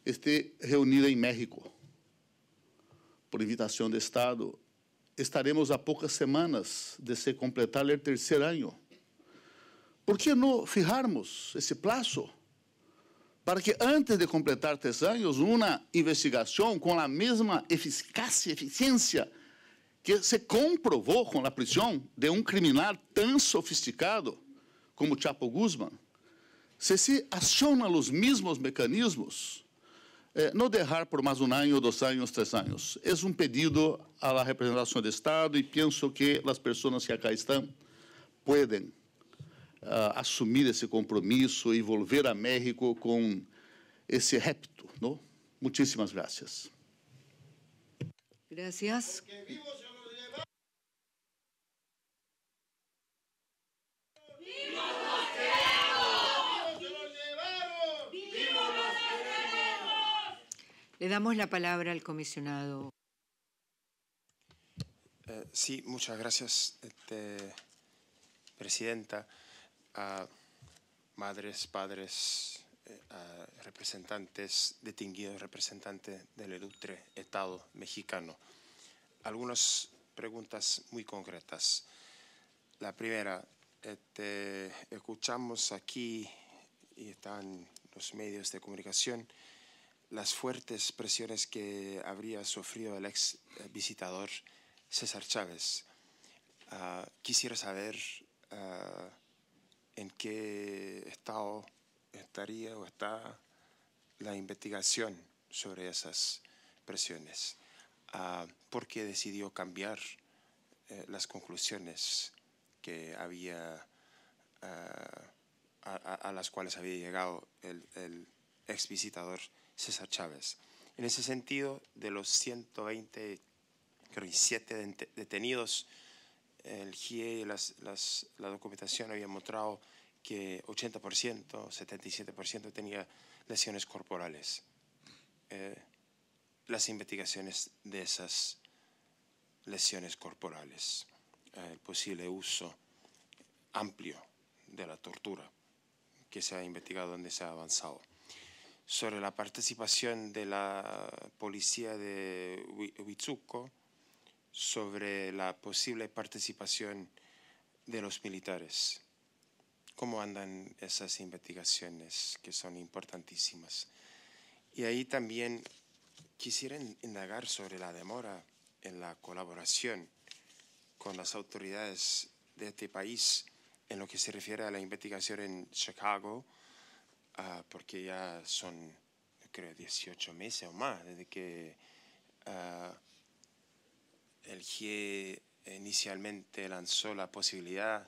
esté reunida em México, por invitação do Estado, estaremos a poucas semanas de se completar o terceiro ano. Por que não fijarmos esse prazo? Para que antes de completar três anos, uma investigação com a mesma eficácia, e eficiência que se comprovou com a prisão de um criminal tão sofisticado como Chapo Guzman, se se aciona os mesmos mecanismos é, Não derrar por mais um ano, dois anos, três anos. é um pedido à representação do Estado e penso que as pessoas que acá estão podem uh, ah, esse compromisso e y volver a México com esse repto. Muitíssimas graças. gracias. Le damos la palabra al comisionado. Eh, sí, muchas gracias, este, Presidenta, madres, padres, eh, representantes, distinguidos representantes del ilustre Estado mexicano. Algunas preguntas muy concretas. La primera, este, escuchamos aquí y están los medios de comunicación las fuertes presiones que habría sufrido el ex eh, visitador César Chávez. Ah, quisiera saber ah, en qué estado estaría o está la investigación sobre esas presiones. Ah, ¿Por qué decidió cambiar eh, las conclusiones que había, a, las cuales había llegado el, el ex visitador César Chávez. En ese sentido, de los 127 detenidos, el GIE las, las, la documentación había mostrado que 80%, 77% tenía lesiones corporales. Eh, las investigaciones de esas lesiones corporales, eh, el posible uso amplio de la tortura que se ha investigado donde se ha avanzado sobre la participación de la policía de Huizuco, sobre la posible participación de los militares. ¿Cómo andan esas investigaciones que son importantísimas? Y ahí también quisiera indagar sobre la demora en la colaboración con las autoridades de este país en lo que se refiere a la investigación en Chicago Ah, porque ya son, creo, 18 meses o más desde que ah, el GIE inicialmente lanzó la posibilidad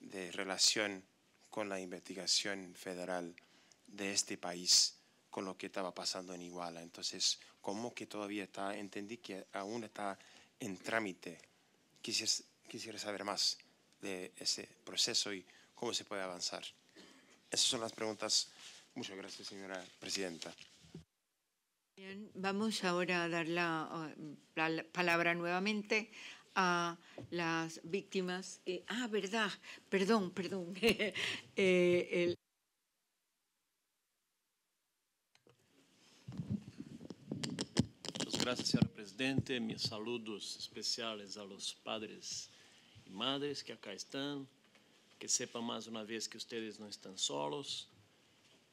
de relación con la investigación federal de este país con lo que estaba pasando en Iguala. Entonces, ¿cómo que todavía está, entendí que aún está en trámite. quisiera saber más de ese proceso y cómo se puede avanzar. Esas son las preguntas. Muchas gracias, señora presidenta. Bien, vamos ahora a dar la, palabra nuevamente a las víctimas. Eh, ah, verdad, perdón, perdón. Eh, Muchas gracias, señora presidente. Mis saludos especiales a los padres y madres que acá están. que sepan más una vez que ustedes no están solos,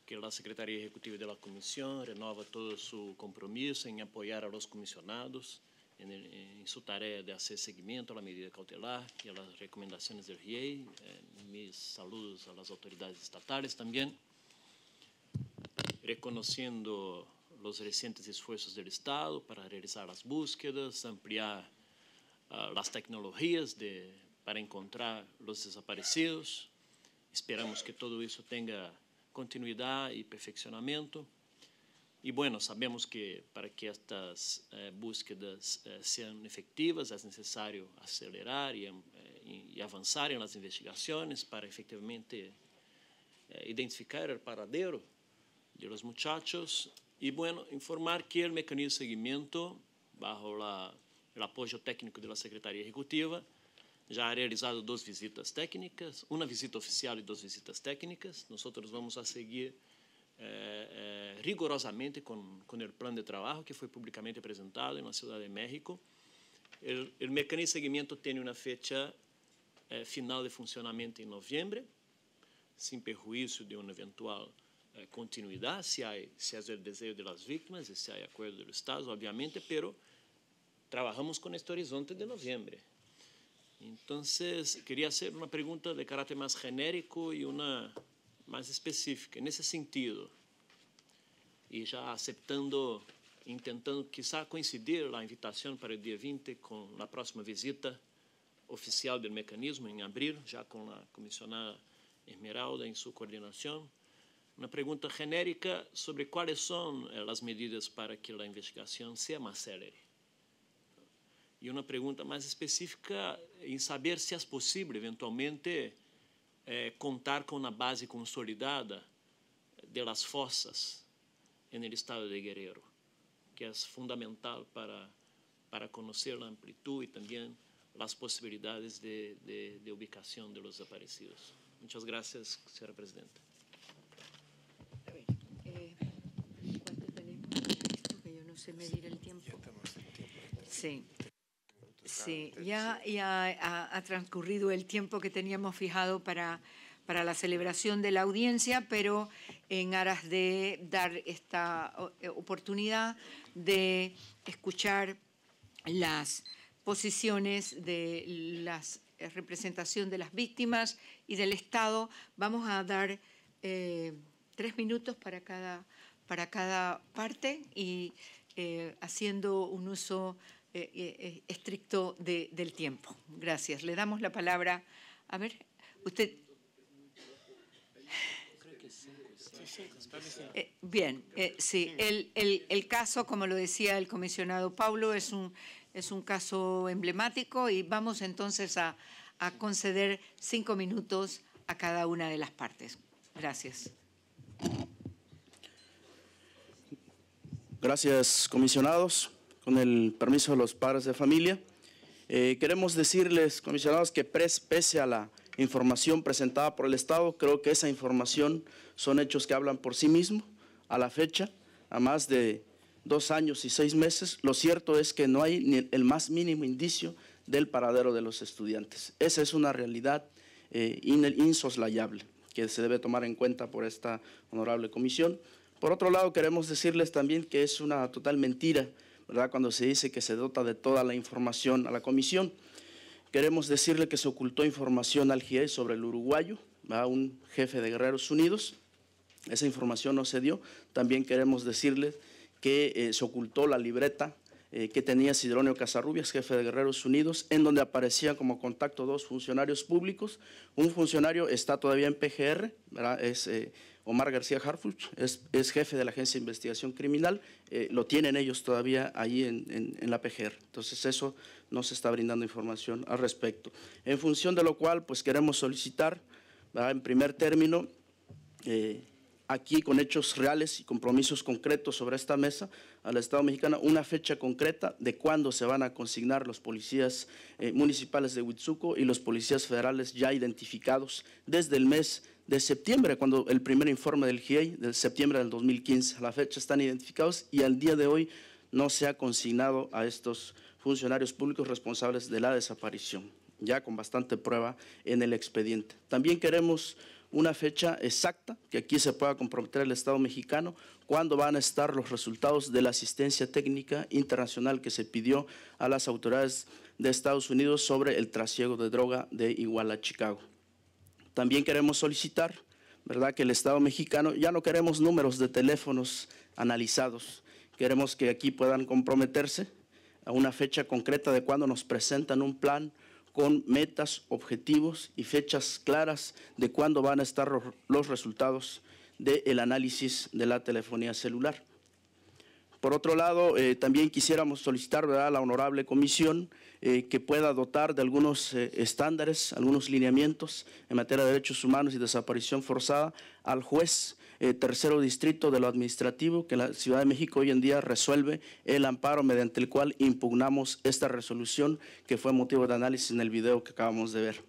que la Secretaría Ejecutiva de la Comisión renova todo su compromiso en apoyar a los comisionados en, el, en su tarea de hacer seguimiento a la medida cautelar y a las recomendaciones del GIEI. Eh, mis saludos a las autoridades estatales también, reconociendo los recientes esfuerzos del Estado para realizar las búsquedas, ampliar uh, las tecnologías de para encontrar os desaparecidos. Esperamos que tudo isso tenha continuidade e perfeccionamento. E, bueno, sabemos que para que estas eh, búsquedas eh, sejam efetivas é necessário acelerar e, eh, e avançar nas investigações para efetivamente eh, identificar o paradeiro de los muchachos. E, bueno, informar que o mecanismo de seguimento, bajo o apoio técnico da Secretaria Executiva, já é realizado duas visitas técnicas, uma visita oficial e duas visitas técnicas. outros vamos a seguir eh, eh, rigorosamente com com o plano de trabalho que foi publicamente apresentado em la Ciudad de México. o mecanismo de seguimento tem uma fecha eh, final de funcionamento em novembro. sem perjuízo de uma eventual continuidade, se hay, si es el deseo de se víctimas acordo dos estados, obviamente, pero trabalhamos com este horizonte de novembro então, queria fazer uma pergunta de caráter mais genérico e uma mais específica, nesse sentido. e já aceptando, tentando quizá coincidir a invitação para o dia 20 com a próxima visita oficial do mecanismo em abril, já com a comissionada Esmeralda em sua coordenação, uma pergunta genérica sobre quais são eh, as medidas para que a investigação seja mais célere e uma pergunta mais específica em saber se é possível eventualmente é, contar com uma base consolidada das forças no estado de Guerreiro, que é fundamental para para conhecer a amplitude e também as possibilidades de, de, de ubicação de los desaparecidos. muitas graças senhora presidenta. Sí. Eh, sí, ya, ha, transcurrido el tiempo que teníamos fijado para, para la celebración de la audiencia, pero en aras de dar esta eh, oportunidad de escuchar las posiciones de la eh, representación de las víctimas y del Estado, vamos a dar tres minutos para cada, para cada parte y haciendo un uso eh, eh, eh, estricto del tiempo. Gracias. Le damos la palabra. A ver, usted... bien, sí, el, caso, como lo decía el comisionado Paulo, es un, es un caso emblemático y vamos entonces a, a conceder cinco minutos a cada una de las partes. Gracias. Gracias, comisionados. Con el permiso de los padres de familia, eh, queremos decirles, comisionados, que pese a la información presentada por el Estado, creo que esa información son hechos que hablan por sí mismos a la fecha, a más de dos años y seis meses, lo cierto es que no hay el más mínimo indicio del paradero de los estudiantes. Esa es una realidad eh, insoslayable que se debe tomar en cuenta por esta honorable comisión. Por otro lado, queremos decirles también que es una total mentira cuando se dice que se dota de toda la información a la comisión. Queremos decirle que se ocultó información al GIE sobre el uruguayo, a un jefe de Guerreros Unidos. Esa información no se dio. También queremos decirle que eh, se ocultó la libreta eh, que tenía Sidronio Casarrubias, jefe de Guerreros Unidos, en donde aparecían como contacto dos funcionarios públicos. Un funcionario está todavía en PGR, ¿verdad? es eh, Omar García Harfuch, es, jefe de la Agencia de Investigación Criminal, eh, lo tienen ellos todavía ahí en, la PGR. Entonces eso se está brindando información al respecto. En función de lo cual, pues queremos solicitar, en primer término, eh, aquí con hechos reales y compromisos concretos sobre esta mesa al Estado mexicana, una fecha concreta de cuándo se van a consignar los policías eh, municipales de Huitzuco y los policías federales ya identificados desde el mes de de septiembre, cuando el primer informe del GIEI, del septiembre del 2015, a la fecha están identificados y al día de hoy no se ha consignado a estos funcionarios públicos responsables de la desaparición, ya con bastante prueba en el expediente. También queremos una fecha exacta, que aquí se pueda comprometer el Estado mexicano, cuándo van a estar los resultados de la asistencia técnica internacional que se pidió a las autoridades de Estados Unidos sobre el trasiego de droga de Iguala, Chicago. También queremos solicitar, ¿verdad?, que el Estado mexicano, ya no queremos números de teléfonos analizados, queremos que aquí puedan comprometerse a una fecha concreta de cuando nos presentan un plan con metas, objetivos y fechas claras de cuándo van a estar los resultados del análisis de la telefonía celular. Por otro lado, eh, también quisiéramos solicitar a la honorable comisión eh, que pueda dotar de algunos eh, estándares, algunos lineamientos en materia de derechos humanos y desaparición forzada al juez tercero distrito de lo administrativo que la Ciudad de México hoy en día resuelve el amparo mediante el cual impugnamos esta resolución que fue motivo de análisis en el video que acabamos de ver.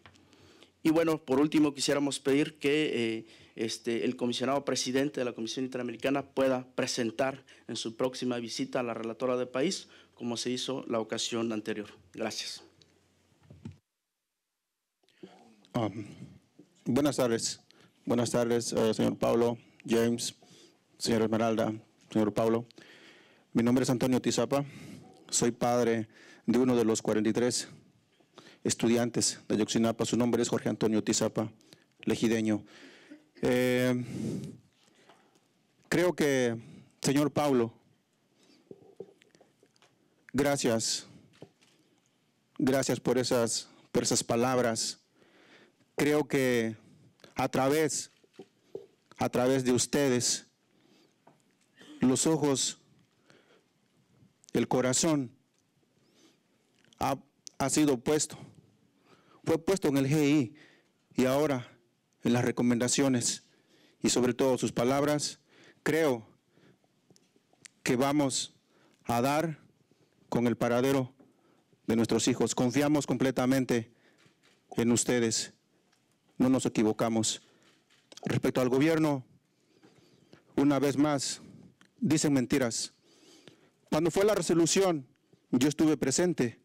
Y bueno, por último quisiéramos pedir que eh, este, el comisionado presidente de la Comisión Interamericana pueda presentar en su próxima visita a la relatora del país, como se hizo la ocasión anterior. Gracias. Um, buenas tardes. Buenas tardes, eh, señor Pablo, James, señor Esmeralda, señor Pablo. Mi nombre es Antonio Tizapa. Soy padre de uno de los 43 estudiantes de Yoxinapa. Su nombre es Jorge Antonio Tizapa, legideño. Eh, creo que, señor Pablo, gracias. Gracias por esas, por esas palabras. Creo que a través, a través de ustedes, los ojos, el corazón ha sido puesto fue puesto en el GI y ahora en las recomendaciones y sobre todo sus palabras, creo que vamos a dar con el paradero de nuestros hijos. Confiamos completamente en ustedes, no nos equivocamos. Respecto al gobierno, una vez más, dicen mentiras. Cuando fue la resolución, yo estuve presente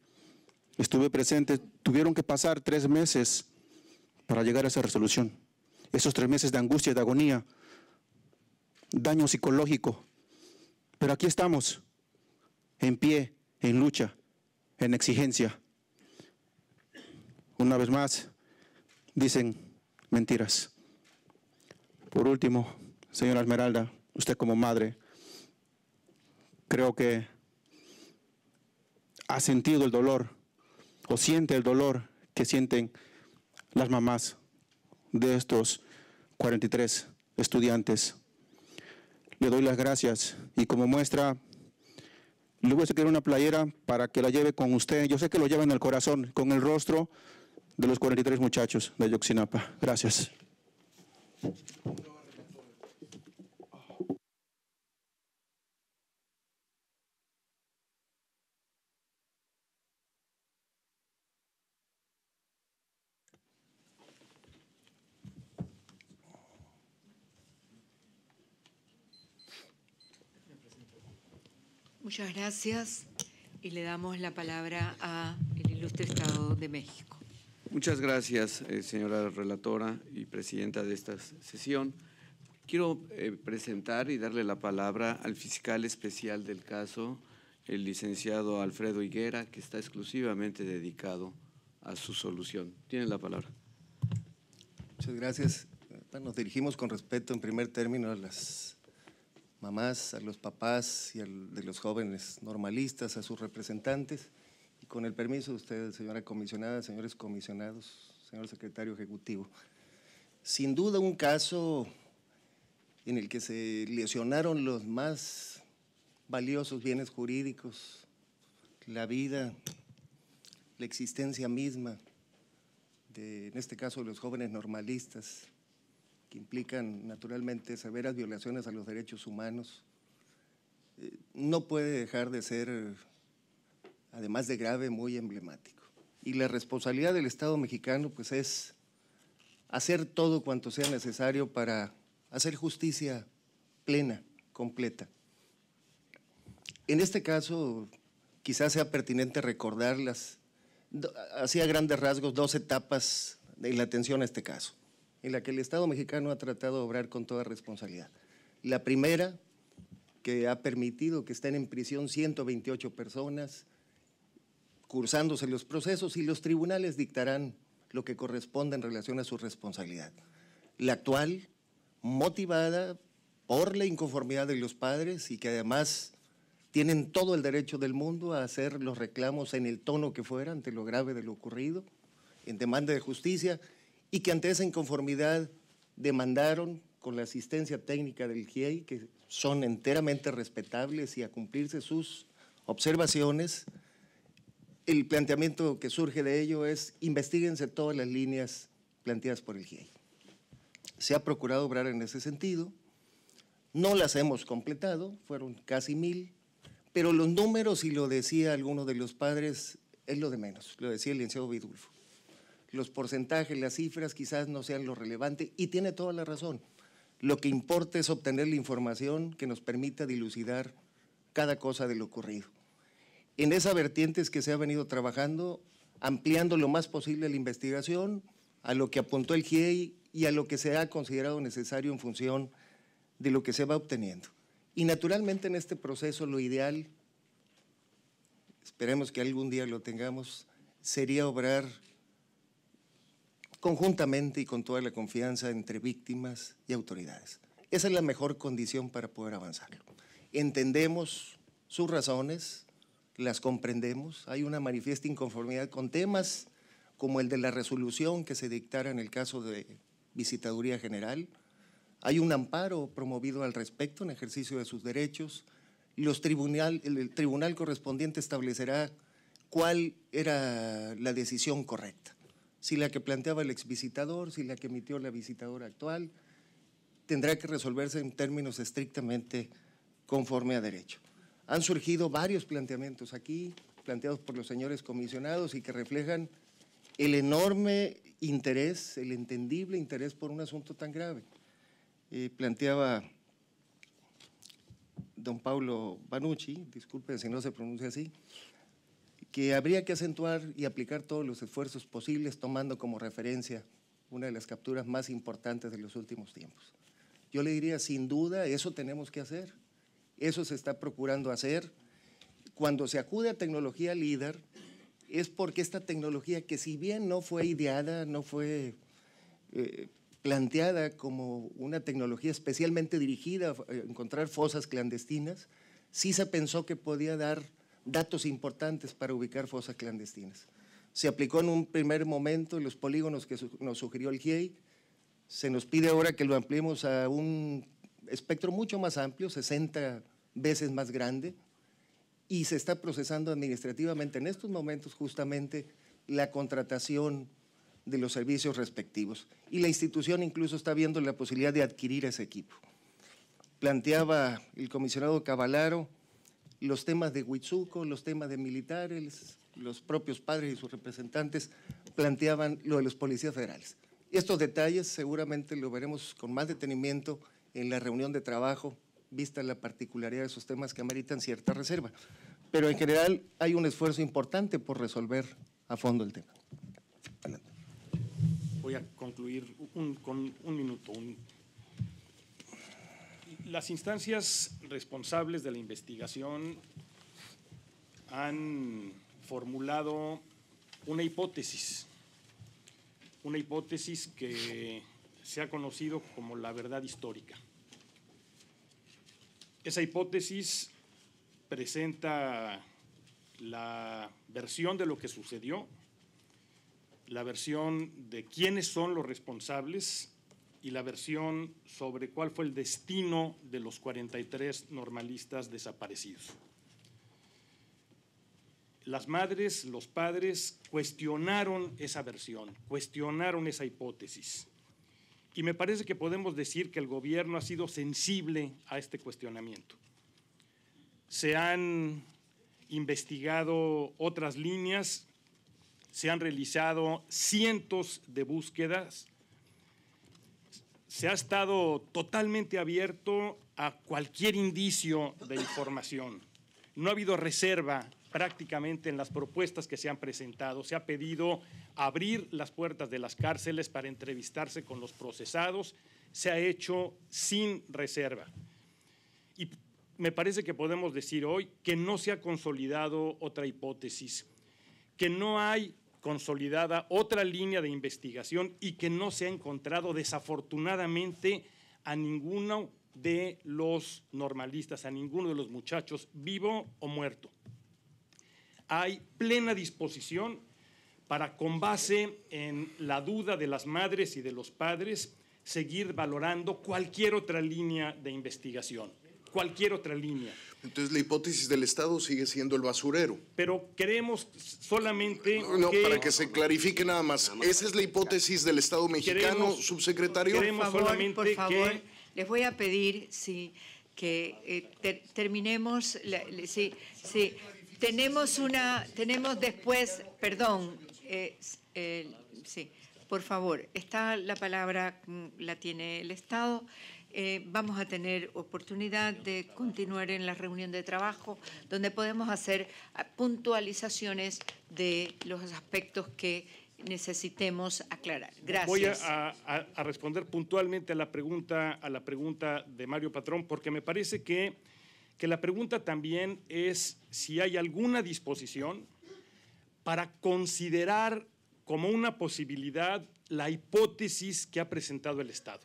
estuve presente, tuvieron que pasar tres meses para llegar a esa resolución. Esos tres meses de angustia, de agonía, daño psicológico. Pero aquí estamos, en pie, en lucha, en exigencia. Una vez más, dicen mentiras. Por último, señora Esmeralda, usted como madre, creo que ha sentido el dolor siente el dolor que sienten las mamás de estos 43 estudiantes. Le doy las gracias y como muestra, le voy a sacar una playera para que la lleve con usted. Yo sé que lo lleva en el corazón, con el rostro de los 43 muchachos de Yoxinapa. Gracias. Muchas gracias y le damos la palabra a el ilustre Estado de México. Muchas gracias, eh, señora relatora y presidenta de esta sesión. Quiero eh, presentar y darle la palabra al fiscal especial del caso, el licenciado Alfredo Higuera, que está exclusivamente dedicado a su solución. Tiene la palabra. Muchas gracias. Nos dirigimos con respeto en primer término a las mamás, a los papás y a de los jóvenes normalistas, a sus representantes. Y con el permiso de ustedes, señora comisionada, señores comisionados, señor secretario ejecutivo. Sin duda un caso en el que se lesionaron los más valiosos bienes jurídicos, la vida, la existencia misma, de, en este caso de los jóvenes normalistas, que implican naturalmente severas violaciones a los derechos humanos, eh, no puede dejar de ser, además de grave, muy emblemático. Y la responsabilidad del Estado mexicano pues, es hacer todo cuanto sea necesario para hacer justicia plena, completa. En este caso, quizás sea pertinente recordarlas, hacía grandes rasgos, dos etapas de la atención a este caso en la que el Estado mexicano ha tratado de obrar con toda responsabilidad. La primera, que ha permitido que estén en prisión 128 personas cursándose los procesos y los tribunales dictarán lo que corresponda en relación a su responsabilidad. La actual, motivada por la inconformidad de los padres y que además tienen todo el derecho del mundo a hacer los reclamos en el tono que fuera ante lo grave de lo ocurrido, en demanda de justicia, y que ante esa inconformidad demandaron con la asistencia técnica del GIEI, que son enteramente respetables y a cumplirse sus observaciones, el planteamiento que surge de ello es investiguense todas las líneas planteadas por el GIEI. Se ha procurado obrar en ese sentido, no las hemos completado, fueron casi mil, pero los números, y lo decía alguno de los padres, es lo de menos, lo decía el licenciado Vidulfo los porcentajes, las cifras quizás no sean lo relevante y tiene toda la razón. Lo que importa es obtener la información que nos permita dilucidar cada cosa de lo ocurrido. En esa vertiente es que se ha venido trabajando, ampliando lo más posible la investigación a lo que apuntó el GIEI e y a lo que se ha considerado necesario en función de lo que se va obteniendo. Y naturalmente en este proceso lo ideal, esperemos que algún día lo tengamos, sería obrar conjuntamente y con toda la confianza entre víctimas y autoridades. Esa es la mejor condición para poder avanzar. Entendemos sus razones, las comprendemos, hay una manifiesta inconformidad con temas como el de la resolución que se dictara en el caso de visitaduría general, hay un amparo promovido al respecto en ejercicio de sus derechos, los tribunal, el tribunal correspondiente establecerá cuál era la decisión correcta si la que planteaba el exvisitador, si la que emitió la visitadora actual, tendrá que resolverse en términos estrictamente conforme a derecho. Han surgido varios planteamientos aquí, planteados por los señores comisionados y que reflejan el enorme interés, el entendible interés por un asunto tan grave. Eh, planteaba don Pablo Banucci, disculpen si no se pronuncia así, que habría que acentuar y aplicar todos los esfuerzos posibles tomando como referencia una de las capturas más importantes de los últimos tiempos. Yo le diría, sin duda, eso tenemos que hacer. Eso se está procurando hacer. Cuando se acude a tecnología líder, es porque esta tecnología, que si bien no fue ideada, no fue eh, planteada como una tecnología especialmente dirigida a encontrar fosas clandestinas, sí se pensó que podía dar datos importantes para ubicar fosas clandestinas. Se aplicó en un primer momento los polígonos que nos sugirió el GIEI. E. Se nos pide ahora que lo ampliemos a un espectro mucho más amplio, 60 veces más grande, y se está procesando administrativamente en estos momentos justamente la contratación de los servicios respectivos. Y la institución incluso está viendo la posibilidad de adquirir ese equipo. Planteaba el comisionado Cavalaro los temas de Huizuco, los temas de militares, los propios padres y sus representantes planteaban lo de los policías federales. Estos detalles seguramente lo veremos con más detenimiento en la reunión de trabajo, vista la particularidad de esos temas que ameritan cierta reserva. Pero en general hay un esfuerzo importante por resolver a fondo el tema. Voy a concluir con un minuto, un, las instancias responsables de la investigación han formulado una hipótesis, una hipótesis que se ha conocido como la verdad histórica. Esa hipótesis presenta la versión de lo que sucedió, la versión de quiénes son los responsables y la versión sobre cuál fue el destino de los 43 normalistas desaparecidos. Las madres, los padres cuestionaron esa versión, cuestionaron esa hipótesis. Y me parece que podemos decir que el gobierno ha sido sensible a este cuestionamiento. Se han investigado otras líneas, se han realizado cientos de búsquedas se ha estado totalmente abierto a cualquier indicio de información. No ha habido reserva prácticamente en las propuestas que se han presentado. Se ha pedido abrir las puertas de las cárceles para entrevistarse con los procesados. Se ha hecho sin reserva. Y me parece que podemos decir hoy que no se ha consolidado otra hipótesis, que no hay consolidada otra línea de investigación y que no se ha encontrado desafortunadamente a ninguno de los normalistas, a ninguno de los muchachos, vivo o muerto. Hay plena disposición para, con base en la duda de las madres y de los padres, seguir valorando cualquier otra línea de investigación cualquier otra línea. Entonces la hipótesis del Estado sigue siendo el basurero. Pero queremos solamente no, para que se clarifique nada más. Esa es la hipótesis del Estado mexicano, subsecretario. por favor, solamente que... les voy a pedir que eh, terminemos sí, Tenemos una tenemos después, perdón, eh, eh, sí. Por favor, está la palabra mm, la tiene el Estado. Eh, vamos a tener oportunidad de continuar en la reunión de trabajo, donde podemos hacer ah, puntualizaciones de los aspectos que necesitemos aclarar. Gracias. Voy a, responder puntualmente a la pregunta a la pregunta de Mario Patrón, porque me parece que, que la pregunta también es si hay alguna disposición para considerar como una posibilidad la hipótesis que ha presentado el Estado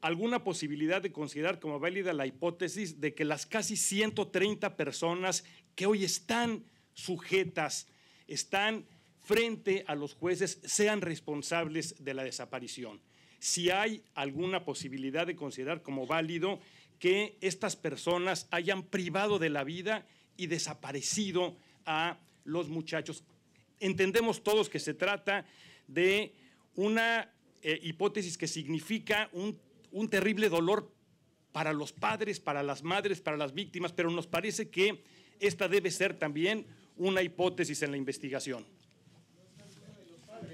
alguna posibilidad de considerar como válida la hipótesis de que las casi 130 personas que hoy están sujetas, están frente a los jueces, sean responsables de la desaparición. Si hay alguna posibilidad de considerar como válido que estas personas hayan privado de la vida y desaparecido a los muchachos. Entendemos todos que se trata de una eh, hipótesis que significa un un terrible dolor para los padres, para las madres, para las víctimas, pero nos parece que esta debe ser también una hipótesis en la investigación.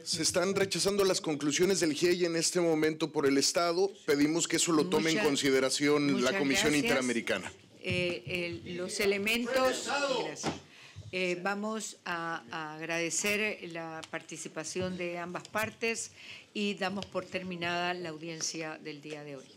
Se están rechazando las conclusiones del GIEI e en este momento por el Estado. Pedimos que eso lo tome en consideración la Comisión Interamericana. Eh, los elementos... Eh, vamos a, agradecer la participación de ambas partes y damos por terminada la audiencia del día de hoy.